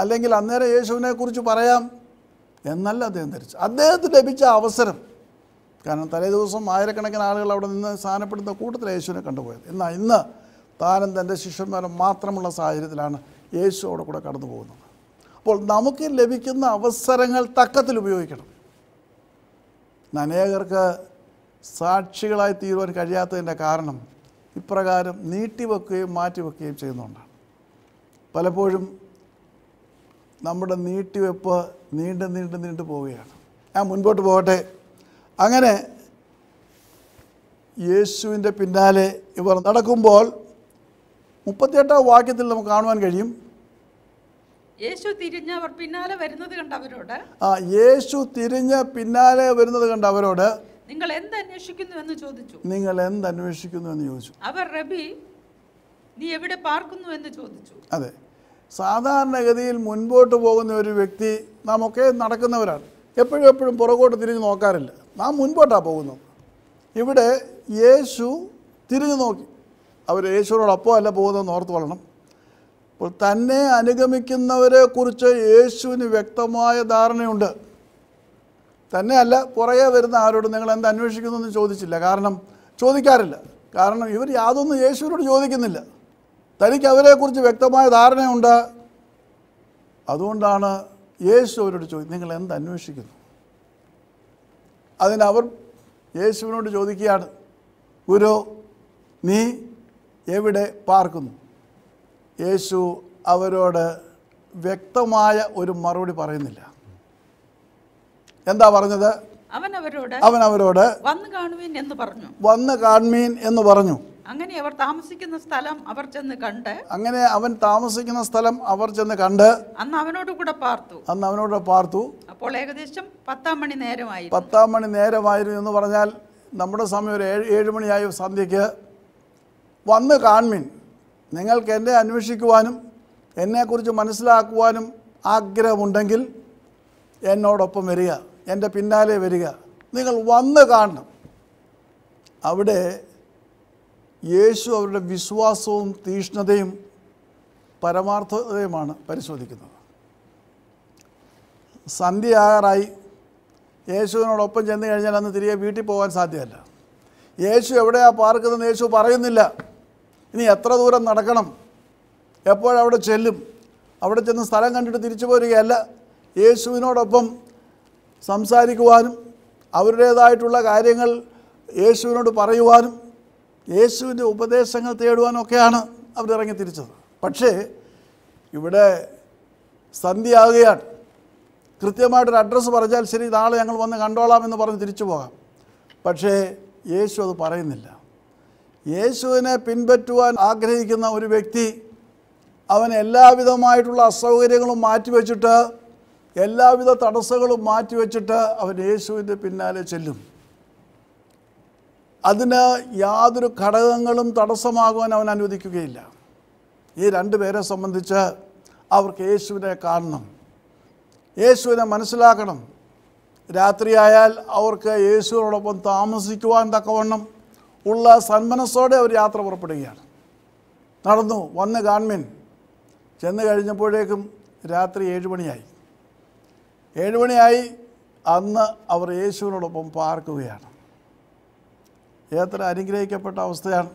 അല്ലെങ്കിൽ അന്നേരം യേശുവിനെക്കുറിച്ച് പറയാം എന്നല്ല അദ്ദേഹം ധരിച്ചു അദ്ദേഹത്തിന് ലഭിച്ച അവസരം കാരണം തലേ ദിവസം ആയിരക്കണക്കിന് ആളുകൾ അവിടെ നിന്ന് സ്ഥാനപ്പെടുന്ന കൂട്ടത്തിൽ യേശുവിനെ കണ്ടുപോയത് എന്നാൽ ഇന്ന് താനും തൻ്റെ ശിഷ്യന്മാരും മാത്രമുള്ള സാഹചര്യത്തിലാണ് യേശു അവിടെ കൂടെ കടന്നു പോകുന്നത് അപ്പോൾ നമുക്ക് ലഭിക്കുന്ന അവസരങ്ങൾ തക്കത്തിൽ ഉപയോഗിക്കണം അനേകർക്ക് സാക്ഷികളായി തീരുവാൻ കഴിയാത്തതിൻ്റെ കാരണം ഇപ്രകാരം നീട്ടിവെക്കുകയും മാറ്റിവെക്കുകയും ചെയ്യുന്നുണ്ടാണ് പലപ്പോഴും നമ്മുടെ നീട്ടിവെപ്പ് നീണ്ട് നീണ്ട് നീണ്ടു പോവുകയാണ് ഞാൻ മുൻപോട്ട് പോകട്ടെ അങ്ങനെ യേശുവിൻ്റെ പിന്നാലെ ഇവർ നടക്കുമ്പോൾ മുപ്പത്തിയെട്ടാം വാക്യത്തിൽ നമുക്ക് കാണുവാൻ കഴിയും യേശു തിരിഞ്ഞവർ പിന്നാലെ വരുന്നത് കണ്ട അവരോട് ആ യേശു തിരിഞ്ഞ പിന്നാലെ വരുന്നത് കണ്ട അവരോട് നിങ്ങൾ എന്ത് അന്വേഷിക്കുന്നു എന്ന് ചോദിച്ചു നിങ്ങൾ എന്ത് അന്വേഷിക്കുന്നു എന്ന് ചോദിച്ചു അവർ റബി നീ എവിടെ പാർക്കുന്നു എന്ന് ചോദിച്ചു അതെ സാധാരണഗതിയിൽ മുൻപോട്ട് പോകുന്ന ഒരു വ്യക്തി നാം ഒക്കെ നടക്കുന്നവരാണ് എപ്പോഴും എപ്പോഴും പുറകോട്ട് തിരിഞ്ഞു നോക്കാറില്ല നാം മുൻപോട്ടാണ് പോകുന്നത് ഇവിടെ യേശു തിരിഞ്ഞു നോക്കി അവർ യേശുവിനോടൊപ്പം അല്ല പോകുന്നതെന്ന് ഓർത്ത് വളരണം അപ്പോൾ തന്നെ അനുഗമിക്കുന്നവരെ കുറിച്ച് യേശുവിന് വ്യക്തമായ ധാരണയുണ്ട് തന്നെ അല്ല പുറകെ വരുന്ന ആരോട് നിങ്ങൾ എന്ത് അന്വേഷിക്കുന്നു എന്ന് ചോദിച്ചില്ല കാരണം ചോദിക്കാറില്ല കാരണം ഇവർ യാതൊന്നും യേശുവിനോട് ചോദിക്കുന്നില്ല തനിക്ക് അവരെക്കുറിച്ച് വ്യക്തമായ ധാരണയുണ്ട് അതുകൊണ്ടാണ് യേശു അവരോട് ചോദി നിങ്ങൾ എന്ത് അന്വേഷിക്കുന്നു അതിനവർ യേശുവിനോട് ചോദിക്കുകയാണ് ഗുരു നീ എവിടെ പാർക്കുന്നു യേശു അവരോട് വ്യക്തമായ ഒരു മറുപടി പറയുന്നില്ല എന്താ പറഞ്ഞത് അവൻ അവരോട് അവൻ അവരോട് വന്ന് കാണുവീൻ എന്ന് പറഞ്ഞു വന്ന് എന്ന് പറഞ്ഞു അങ്ങനെ അവർ താമസിക്കുന്ന സ്ഥലം അവർ ചെന്ന് കണ്ട് അങ്ങനെ അവൻ താമസിക്കുന്ന സ്ഥലം അവർ ചെന്ന് കണ്ട് അന്ന് അവനോട് കൂടെ പാർത്തു അന്ന് അവനോട് പാർത്തു അപ്പോൾ ഏകദേശം പത്താം മണി നേരമായി പത്താം മണി നേരമായിരുന്നു എന്ന് പറഞ്ഞാൽ നമ്മുടെ സമയം ഒരു ഏഴ് ഏഴ് സന്ധ്യക്ക് സന്ധ്യയ്ക്ക് വന്ന് കാൺമിൻ നിങ്ങൾക്ക് എന്നെ അന്വേഷിക്കുവാനും എന്നെക്കുറിച്ച് മനസ്സിലാക്കുവാനും ആഗ്രഹമുണ്ടെങ്കിൽ എന്നോടൊപ്പം വരിക എൻ്റെ പിന്നാലെ വരിക നിങ്ങൾ വന്ന് കാണണം അവിടെ യേശു അവരുടെ വിശ്വാസവും തീഷ്ണതയും പരമാർത്ഥതയുമാണ് പരിശോധിക്കുന്നത് സന്ധ്യയാകാറായി യേശുവിനോടൊപ്പം ചെന്ന് കഴിഞ്ഞാൽ അന്ന് തിരികെ വീട്ടിൽ പോകാൻ സാധ്യമല്ല യേശു എവിടെയാണ് പാർക്കുന്നതെന്ന് യേശു പറയുന്നില്ല ഇനി എത്ര ദൂരം നടക്കണം എപ്പോഴവിടെ ചെല്ലും അവിടെ ചെന്ന് സ്ഥലം കണ്ടിട്ട് തിരിച്ചു പോരുകയല്ല യേശുവിനോടൊപ്പം സംസാരിക്കുവാനും അവരുടേതായിട്ടുള്ള കാര്യങ്ങൾ യേശുവിനോട് പറയുവാനും യേശുവിൻ്റെ ഉപദേശങ്ങൾ തേടുവാനൊക്കെയാണ് അവരിറങ്ങി തിരിച്ചത് പക്ഷേ ഇവിടെ സന്ധ്യയാകുകയാണ് കൃത്യമായിട്ടൊരു അഡ്രസ്സ് പറഞ്ഞാൽ ശരി നാളെ ഞങ്ങൾ വന്ന് കണ്ടോളാം എന്ന് പറഞ്ഞ് തിരിച്ചു പോകാം പക്ഷേ യേശു അത് പറയുന്നില്ല യേശുവിനെ പിൻപറ്റുവാൻ ആഗ്രഹിക്കുന്ന ഒരു വ്യക്തി അവൻ എല്ലാവിധമായിട്ടുള്ള അസൗകര്യങ്ങളും മാറ്റിവെച്ചിട്ട് എല്ലാവിധ തടസ്സങ്ങളും മാറ്റിവെച്ചിട്ട് അവൻ യേശുവിൻ്റെ പിന്നാലെ ചെല്ലും അതിന് യാതൊരു ഘടകങ്ങളും തടസ്സമാകുവാൻ അവൻ അനുവദിക്കുകയില്ല ഈ രണ്ടു പേരെ സംബന്ധിച്ച് അവർക്ക് യേശുവിനെ കാണണം യേശുവിനെ മനസ്സിലാക്കണം രാത്രിയായാൽ അവർക്ക് യേശുവിനോടൊപ്പം താമസിക്കുവാൻ തക്കവണ്ണം ഉള്ള സന്മനസ്സോടെ അവർ യാത്ര പുറപ്പെടുകയാണ് നടന്നു വന്ന് ഗവൺമെൻറ് ചെന്ന് കഴിഞ്ഞപ്പോഴേക്കും രാത്രി ഏഴ് മണിയായി ഏഴ് മണിയായി അന്ന് അവർ യേശുവിനോടൊപ്പം പാർക്കുകയാണ് എത്ര അനുഗ്രഹിക്കപ്പെട്ട അവസ്ഥയാണ്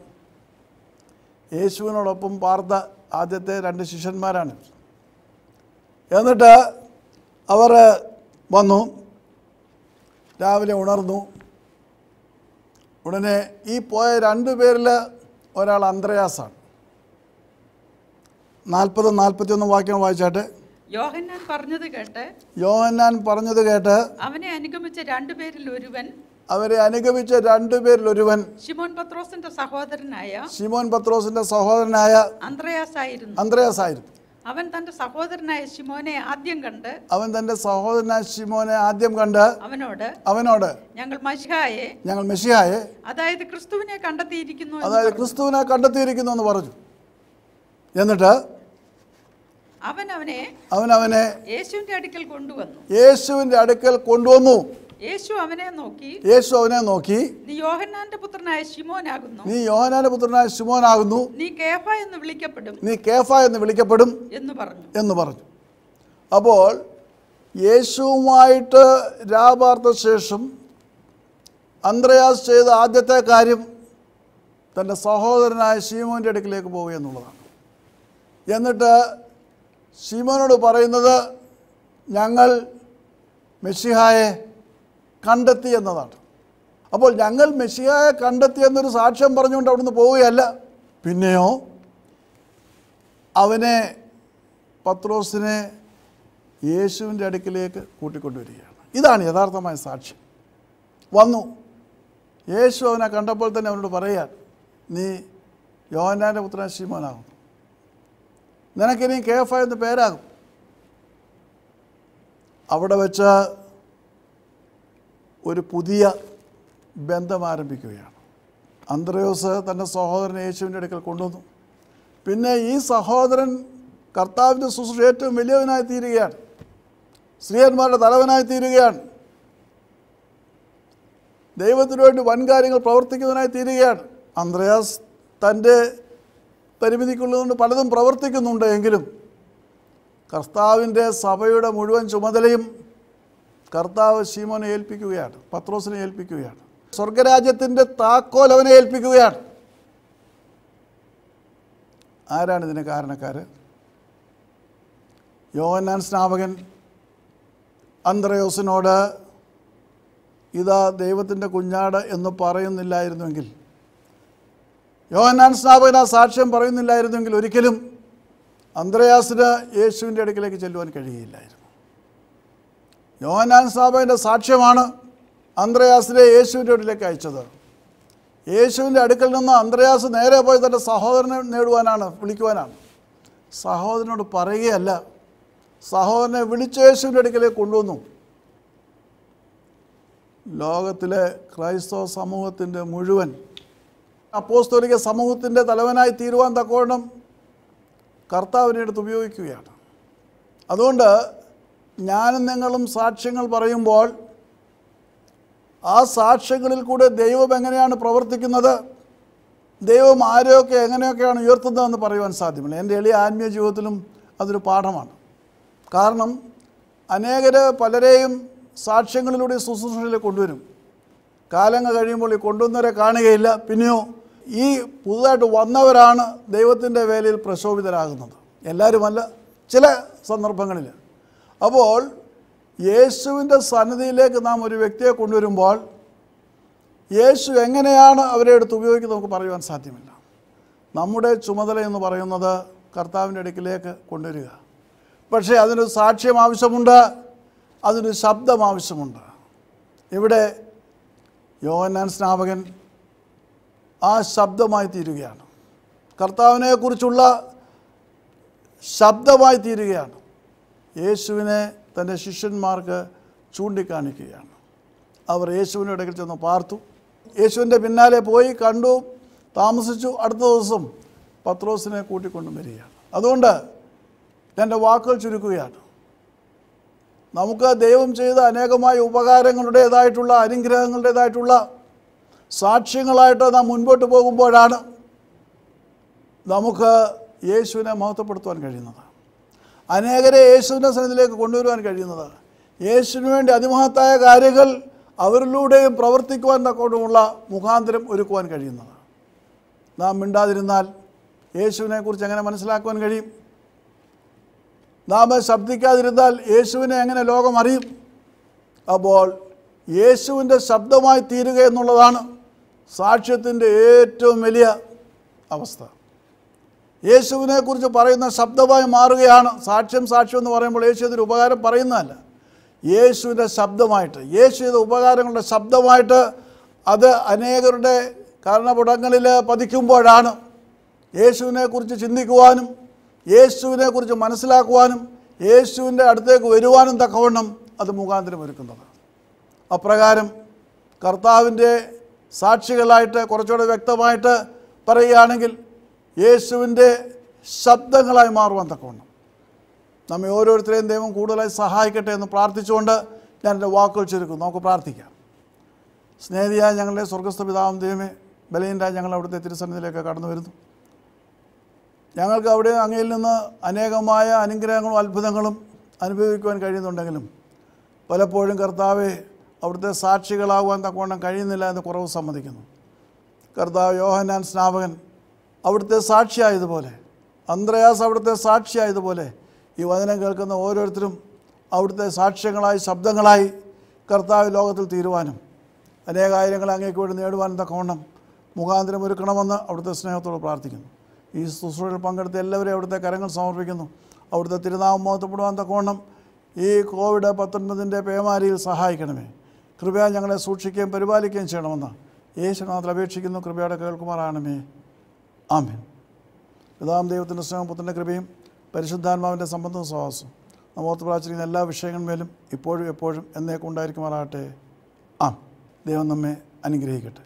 യേശുവിനോടൊപ്പം പാർത്ത ആദ്യത്തെ രണ്ട് ശിഷ്യന്മാരാണ് എന്നിട്ട് അവർ വന്നു രാവിലെ ഉണർന്നു ഉടനെ ഈ പോയ രണ്ട് പേരിൽ ഒരാൾ അന്ത്രയാസാണ് നാൽപ്പത് ഒന്ന് വാക്യം വായിച്ചാട്ടെ യോഹന്നാൻ പറഞ്ഞത് കേട്ട് യോഹന്നാൻ പറഞ്ഞത് കേട്ട് അവനെ അനുഗമിച്ച രണ്ടുപേരിൽ ഒരുവൻ അവരെ അനുഗമിച്ച രണ്ടുപേരിൽ ഒരുവൻ ശിമോൻ പത്രോസിന്റെ സഹോദരനായ ശിമോൻ പത്രോസിന്റെ സഹോദരനായ അന്ത്രയാസായിരുന്നു അന്ത്രയാസായിരുന്നു അവൻ തന്റെ സഹോദരനായ ശിമോനെ ആദ്യം കണ്ട് അവൻ തന്റെ സഹോദരനായ ശിമോനെ ആദ്യം കണ്ട് അവനോട് അവനോട് ഞങ്ങൾ മഷിഹായെ ഞങ്ങൾ മെഷിഹായെ അതായത് ക്രിസ്തുവിനെ കണ്ടെത്തിയിരിക്കുന്നു അതായത് ക്രിസ്തുവിനെ കണ്ടെത്തിയിരിക്കുന്നു എന്ന് പറഞ്ഞു എന്നിട്ട് അവൻ അവനെ അവൻ അവനെ യേശുവിന്റെ അടുക്കൽ കൊണ്ടുവന്നു യേശുവിന്റെ അടുക്കൽ കൊണ്ടുവന്നു യേശു അവനെ നോക്കി യേശു അവനെ നോക്കി നീ യോഹന്നാന്റെ പുത്രനായ ശിമോനാകുന്നു നീ യോഹന്നാന്റെ പുത്രനായ ശിമോനാകുന്നു നീ കേഫ എന്ന് വിളിക്കപ്പെടും നീ കേഫ എന്ന് വിളിക്കപ്പെടും എന്ന് പറഞ്ഞു എന്ന് പറഞ്ഞു അപ്പോൾ യേശുവുമായിട്ട് രാപാർത്ത ശേഷം അന്ത്രയാസ് ചെയ്ത ആദ്യത്തെ കാര്യം തൻ്റെ സഹോദരനായ ഷീമോൻ്റെ അടുക്കിലേക്ക് പോവുക എന്നുള്ളതാണ് എന്നിട്ട് ഷീമോനോട് പറയുന്നത് ഞങ്ങൾ മെസ്സിഹായെ കണ്ടെത്തി എന്നതാണ് അപ്പോൾ ഞങ്ങൾ മെസ്സിയായ കണ്ടെത്തി എന്നൊരു സാക്ഷ്യം പറഞ്ഞുകൊണ്ട് അവിടുന്ന് പോവുകയല്ല പിന്നെയോ അവനെ പത്രോസിനെ യേശുവിൻ്റെ അടുക്കിലേക്ക് കൂട്ടിക്കൊണ്ടുവരികയാണ് ഇതാണ് യഥാർത്ഥമായ സാക്ഷ്യം വന്നു യേശു അവനെ കണ്ടപ്പോൾ തന്നെ അവനോട് പറയാൻ നീ യോഹനാൻ്റെ പുത്രൻ ശീമോനാകും നിനക്കിനി കേഫ എന്ന് പേരാകും അവിടെ വെച്ച് ഒരു പുതിയ ബന്ധം ആരംഭിക്കുകയാണ് അന്ത്രയോസ് തൻ്റെ സഹോദരൻ യേശുവിൻ്റെ അടുക്കൽ കൊണ്ടുവന്നു പിന്നെ ഈ സഹോദരൻ കർത്താവിൻ്റെ ശുശ്രൂഷ ഏറ്റവും വലിയവനായി തീരുകയാണ് സ്ത്രീയന്മാരുടെ തലവനായി തീരുകയാണ് ദൈവത്തിനു വേണ്ടി വൻകാര്യങ്ങൾ പ്രവർത്തിക്കുന്നതിനായി തീരുകയാണ് അന്ത്രയാസ് തൻ്റെ പരിമിതിക്കുള്ളതുകൊണ്ട് പലതും പ്രവർത്തിക്കുന്നുണ്ട് എങ്കിലും കർത്താവിൻ്റെ സഭയുടെ മുഴുവൻ ചുമതലയും കർത്താവ് ശീമോനെ ഏൽപ്പിക്കുകയാണ് പത്രോസിനെ ഏൽപ്പിക്കുകയാണ് സ്വർഗരാജ്യത്തിൻ്റെ താക്കോൽ അവനെ ഏൽപ്പിക്കുകയാണ് ആരാണ് ഇതിന് കാരണക്കാർ യോഹന്നാൻ സ്നാപകൻ അന്ത്രയോസിനോട് ഇതാ ദൈവത്തിൻ്റെ കുഞ്ഞാട് എന്ന് പറയുന്നില്ലായിരുന്നുവെങ്കിൽ യോഹന്നാൻ സ്നാപകൻ ആ സാക്ഷ്യം പറയുന്നില്ലായിരുന്നുവെങ്കിൽ ഒരിക്കലും അന്ത്രയാസിന് യേശുവിൻ്റെ അടുക്കിലേക്ക് ചെല്ലുവാൻ കഴിയുകയില്ലായിരുന്നു യോഹനാൻ സാബിൻ്റെ സാക്ഷ്യമാണ് അന്ത്രയാസിനെ യേശുവിൻ്റെ വീട്ടിലേക്ക് അയച്ചത് യേശുവിൻ്റെ അടുക്കൽ നിന്ന് അന്ത്രയാസ് നേരെ പോയി തൻ്റെ സഹോദരനെ നേടുവാനാണ് വിളിക്കുവാനാണ് സഹോദരനോട് പറയുകയല്ല സഹോദരനെ വിളിച്ച് യേശുവിൻ്റെ അടുക്കലേക്ക് കൊണ്ടുവന്നു ലോകത്തിലെ ക്രൈസ്തവ സമൂഹത്തിൻ്റെ മുഴുവൻ അപ്പോസ്തോലിക സമൂഹത്തിൻ്റെ തലവനായി തീരുവാൻ തക്കവണ്ണം കർത്താവിനെ ഉപയോഗിക്കുകയാണ് അതുകൊണ്ട് ഞാനും നിങ്ങളും സാക്ഷ്യങ്ങൾ പറയുമ്പോൾ ആ സാക്ഷ്യങ്ങളിൽ കൂടെ ദൈവം എങ്ങനെയാണ് പ്രവർത്തിക്കുന്നത് ദൈവം ആരെയൊക്കെ എങ്ങനെയൊക്കെയാണ് ഉയർത്തുന്നതെന്ന് പറയുവാൻ സാധ്യമല്ല എൻ്റെ എളിയ ആത്മീയ ജീവിതത്തിലും അതൊരു പാഠമാണ് കാരണം അനേകർ പലരെയും സാക്ഷ്യങ്ങളിലൂടെ ശുശ്രൂഷയിൽ കൊണ്ടുവരും കാലങ്ങൾ കഴിയുമ്പോൾ ഈ കൊണ്ടുവന്നവരെ കാണുകയില്ല പിന്നെയോ ഈ പുതുതായിട്ട് വന്നവരാണ് ദൈവത്തിൻ്റെ വേലയിൽ പ്രശോഭിതരാകുന്നത് എല്ലാവരുമല്ല ചില സന്ദർഭങ്ങളിൽ അപ്പോൾ യേശുവിൻ്റെ സന്നിധിയിലേക്ക് നാം ഒരു വ്യക്തിയെ കൊണ്ടുവരുമ്പോൾ യേശു എങ്ങനെയാണ് അവരെ എടുത്ത് ഉപയോഗിക്കുന്നത് നമുക്ക് പറയുവാൻ സാധ്യമില്ല നമ്മുടെ ചുമതല എന്ന് പറയുന്നത് കർത്താവിൻ്റെ അടുക്കിലേക്ക് കൊണ്ടുവരിക പക്ഷേ അതിനൊരു സാക്ഷ്യം ആവശ്യമുണ്ട് അതിനൊരു ശബ്ദം ആവശ്യമുണ്ട് ഇവിടെ യോഹന്നാൻ സ്നാപകൻ ആ ശബ്ദമായി തീരുകയാണ് കർത്താവിനെക്കുറിച്ചുള്ള ശബ്ദമായി തീരുകയാണ് യേശുവിനെ തൻ്റെ ശിഷ്യന്മാർക്ക് ചൂണ്ടിക്കാണിക്കുകയാണ് അവർ യേശുവിൻ്റെ ഇടയ്ക്ക് ചെന്ന് പാർത്തു യേശുവിൻ്റെ പിന്നാലെ പോയി കണ്ടു താമസിച്ചു അടുത്ത ദിവസം പത്രോസിനെ കൂട്ടിക്കൊണ്ടു വരികയാണ് അതുകൊണ്ട് എൻ്റെ വാക്കുകൾ ചുരുക്കുകയാണ് നമുക്ക് ദൈവം ചെയ്ത അനേകമായ ഉപകാരങ്ങളുടേതായിട്ടുള്ള അനുഗ്രഹങ്ങളുടേതായിട്ടുള്ള സാക്ഷ്യങ്ങളായിട്ട് നാം മുൻപോട്ട് പോകുമ്പോഴാണ് നമുക്ക് യേശുവിനെ മഹത്വപ്പെടുത്തുവാൻ കഴിയുന്നത് അനേകരെ യേശുവിൻ്റെ സന്നിധിയിലേക്ക് കൊണ്ടുവരുവാൻ കഴിയുന്നതാണ് യേശുവിന് വേണ്ടി അതിമഹത്തായ കാര്യങ്ങൾ അവരിലൂടെയും പ്രവർത്തിക്കുവാൻ തക്കോടുമുള്ള മുഖാന്തരം ഒരുക്കുവാൻ കഴിയുന്നതാണ് നാം മിണ്ടാതിരുന്നാൽ യേശുവിനെക്കുറിച്ച് എങ്ങനെ മനസ്സിലാക്കുവാൻ കഴിയും നാം ശബ്ദിക്കാതിരുന്നാൽ യേശുവിനെ എങ്ങനെ ലോകം അറിയും അപ്പോൾ യേശുവിൻ്റെ ശബ്ദമായി തീരുക എന്നുള്ളതാണ് സാക്ഷ്യത്തിൻ്റെ ഏറ്റവും വലിയ അവസ്ഥ യേശുവിനെക്കുറിച്ച് പറയുന്ന ശബ്ദമായി മാറുകയാണ് സാക്ഷ്യം സാക്ഷ്യം എന്ന് പറയുമ്പോൾ യേശു ഇതിന് ഉപകാരം പറയുന്നതല്ല യേശുവിൻ്റെ ശബ്ദമായിട്ട് യേശു ചെയ്ത ഉപകാരങ്ങളുടെ ശബ്ദമായിട്ട് അത് അനേകരുടെ കാരണപുടങ്ങളിൽ പതിക്കുമ്പോഴാണ് യേശുവിനെക്കുറിച്ച് ചിന്തിക്കുവാനും യേശുവിനെക്കുറിച്ച് മനസ്സിലാക്കുവാനും യേശുവിൻ്റെ അടുത്തേക്ക് വരുവാനും തക്കവണ്ണം അത് മുഖാന്തരം ഒരുക്കുന്നത് അപ്രകാരം കർത്താവിൻ്റെ സാക്ഷികളായിട്ട് കുറച്ചുകൂടെ വ്യക്തമായിട്ട് പറയുകയാണെങ്കിൽ യേശുവിൻ്റെ ശബ്ദങ്ങളായി മാറുവാൻ തക്കവണ്ണം നമ്മെ ഓരോരുത്തരെയും ദൈവം കൂടുതലായി സഹായിക്കട്ടെ എന്ന് പ്രാർത്ഥിച്ചുകൊണ്ട് ഞാൻ എൻ്റെ വാക്കുകൾ ചുരുക്കും നമുക്ക് പ്രാർത്ഥിക്കാം സ്നേഹിയായ ഞങ്ങളുടെ സ്വർഗസ്ഥ പിതാവും ദൈവമേ ബലയിൻ്റെ ഞങ്ങൾ അവിടുത്തെ തിരുസന്നിധിയിലേക്ക് കടന്നു വരുന്നു ഞങ്ങൾക്ക് അവിടെ അങ്ങയിൽ നിന്ന് അനേകമായ അനുഗ്രഹങ്ങളും അത്ഭുതങ്ങളും അനുഭവിക്കുവാൻ കഴിയുന്നുണ്ടെങ്കിലും പലപ്പോഴും കർത്താവെ അവിടുത്തെ സാക്ഷികളാകുവാൻ തക്കവണ്ണം കഴിയുന്നില്ല എന്ന് കുറവ് സമ്മതിക്കുന്നു കർത്താവ് യോഹനാൻ സ്നാപകൻ അവിടുത്തെ സാക്ഷിയായതുപോലെ അന്ത്രയാസ് അവിടുത്തെ സാക്ഷിയായതുപോലെ ഈ വചനം കേൾക്കുന്ന ഓരോരുത്തരും അവിടുത്തെ സാക്ഷ്യങ്ങളായി ശബ്ദങ്ങളായി കർത്താവ് ലോകത്തിൽ തീരുവാനും അനേകാര്യങ്ങൾ അങ്ങേക്ക് വേണ്ടി നേടുവാനും തക്കവണ്ണം മുഖാന്തരം ഒരുക്കണമെന്ന് അവിടുത്തെ സ്നേഹത്തോട് പ്രാർത്ഥിക്കുന്നു ഈ ശുശ്രൂഷയിൽ പങ്കെടുത്ത എല്ലാവരെയും അവിടുത്തെ കരങ്ങൾ സമർപ്പിക്കുന്നു അവിടുത്തെ തിരുനാമം മോഹത്തപ്പെടുവാൻ തക്കവണ്ണം ഈ കോവിഡ് പത്തൊൻപതിൻ്റെ പേമാരിയിൽ സഹായിക്കണമേ കൃപയാ ഞങ്ങളെ സൂക്ഷിക്കുകയും പരിപാലിക്കുകയും ചെയ്യണമെന്ന് യേശുനാഥിൽ അപേക്ഷിക്കുന്നു കൃപയുടെ കേൾക്കുമാറാണമേ ആമേൻ പിതാം ദൈവത്തിൻ്റെ സ്നേഹം പുത്രൻ്റെ കൃപയും പരിശുദ്ധാത്മാവിൻ്റെ സംബന്ധവും സഹവാസവും നമോത്ത് പ്രാചരിക്കുന്ന എല്ലാ വിഷയങ്ങളിലും ഇപ്പോഴും എപ്പോഴും ഉണ്ടായിരിക്കുമാറാകട്ടെ ആ ദൈവം നമ്മെ അനുഗ്രഹിക്കട്ടെ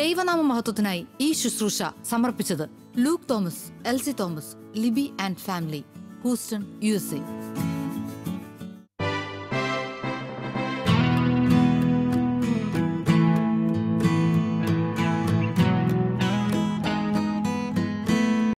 ദൈവനാമ മഹത്വത്തിനായി ഈ ശുശ്രൂഷ സമർപ്പിച്ചത് Luke Thomas Elsy Thomas Liby and family Houston U S A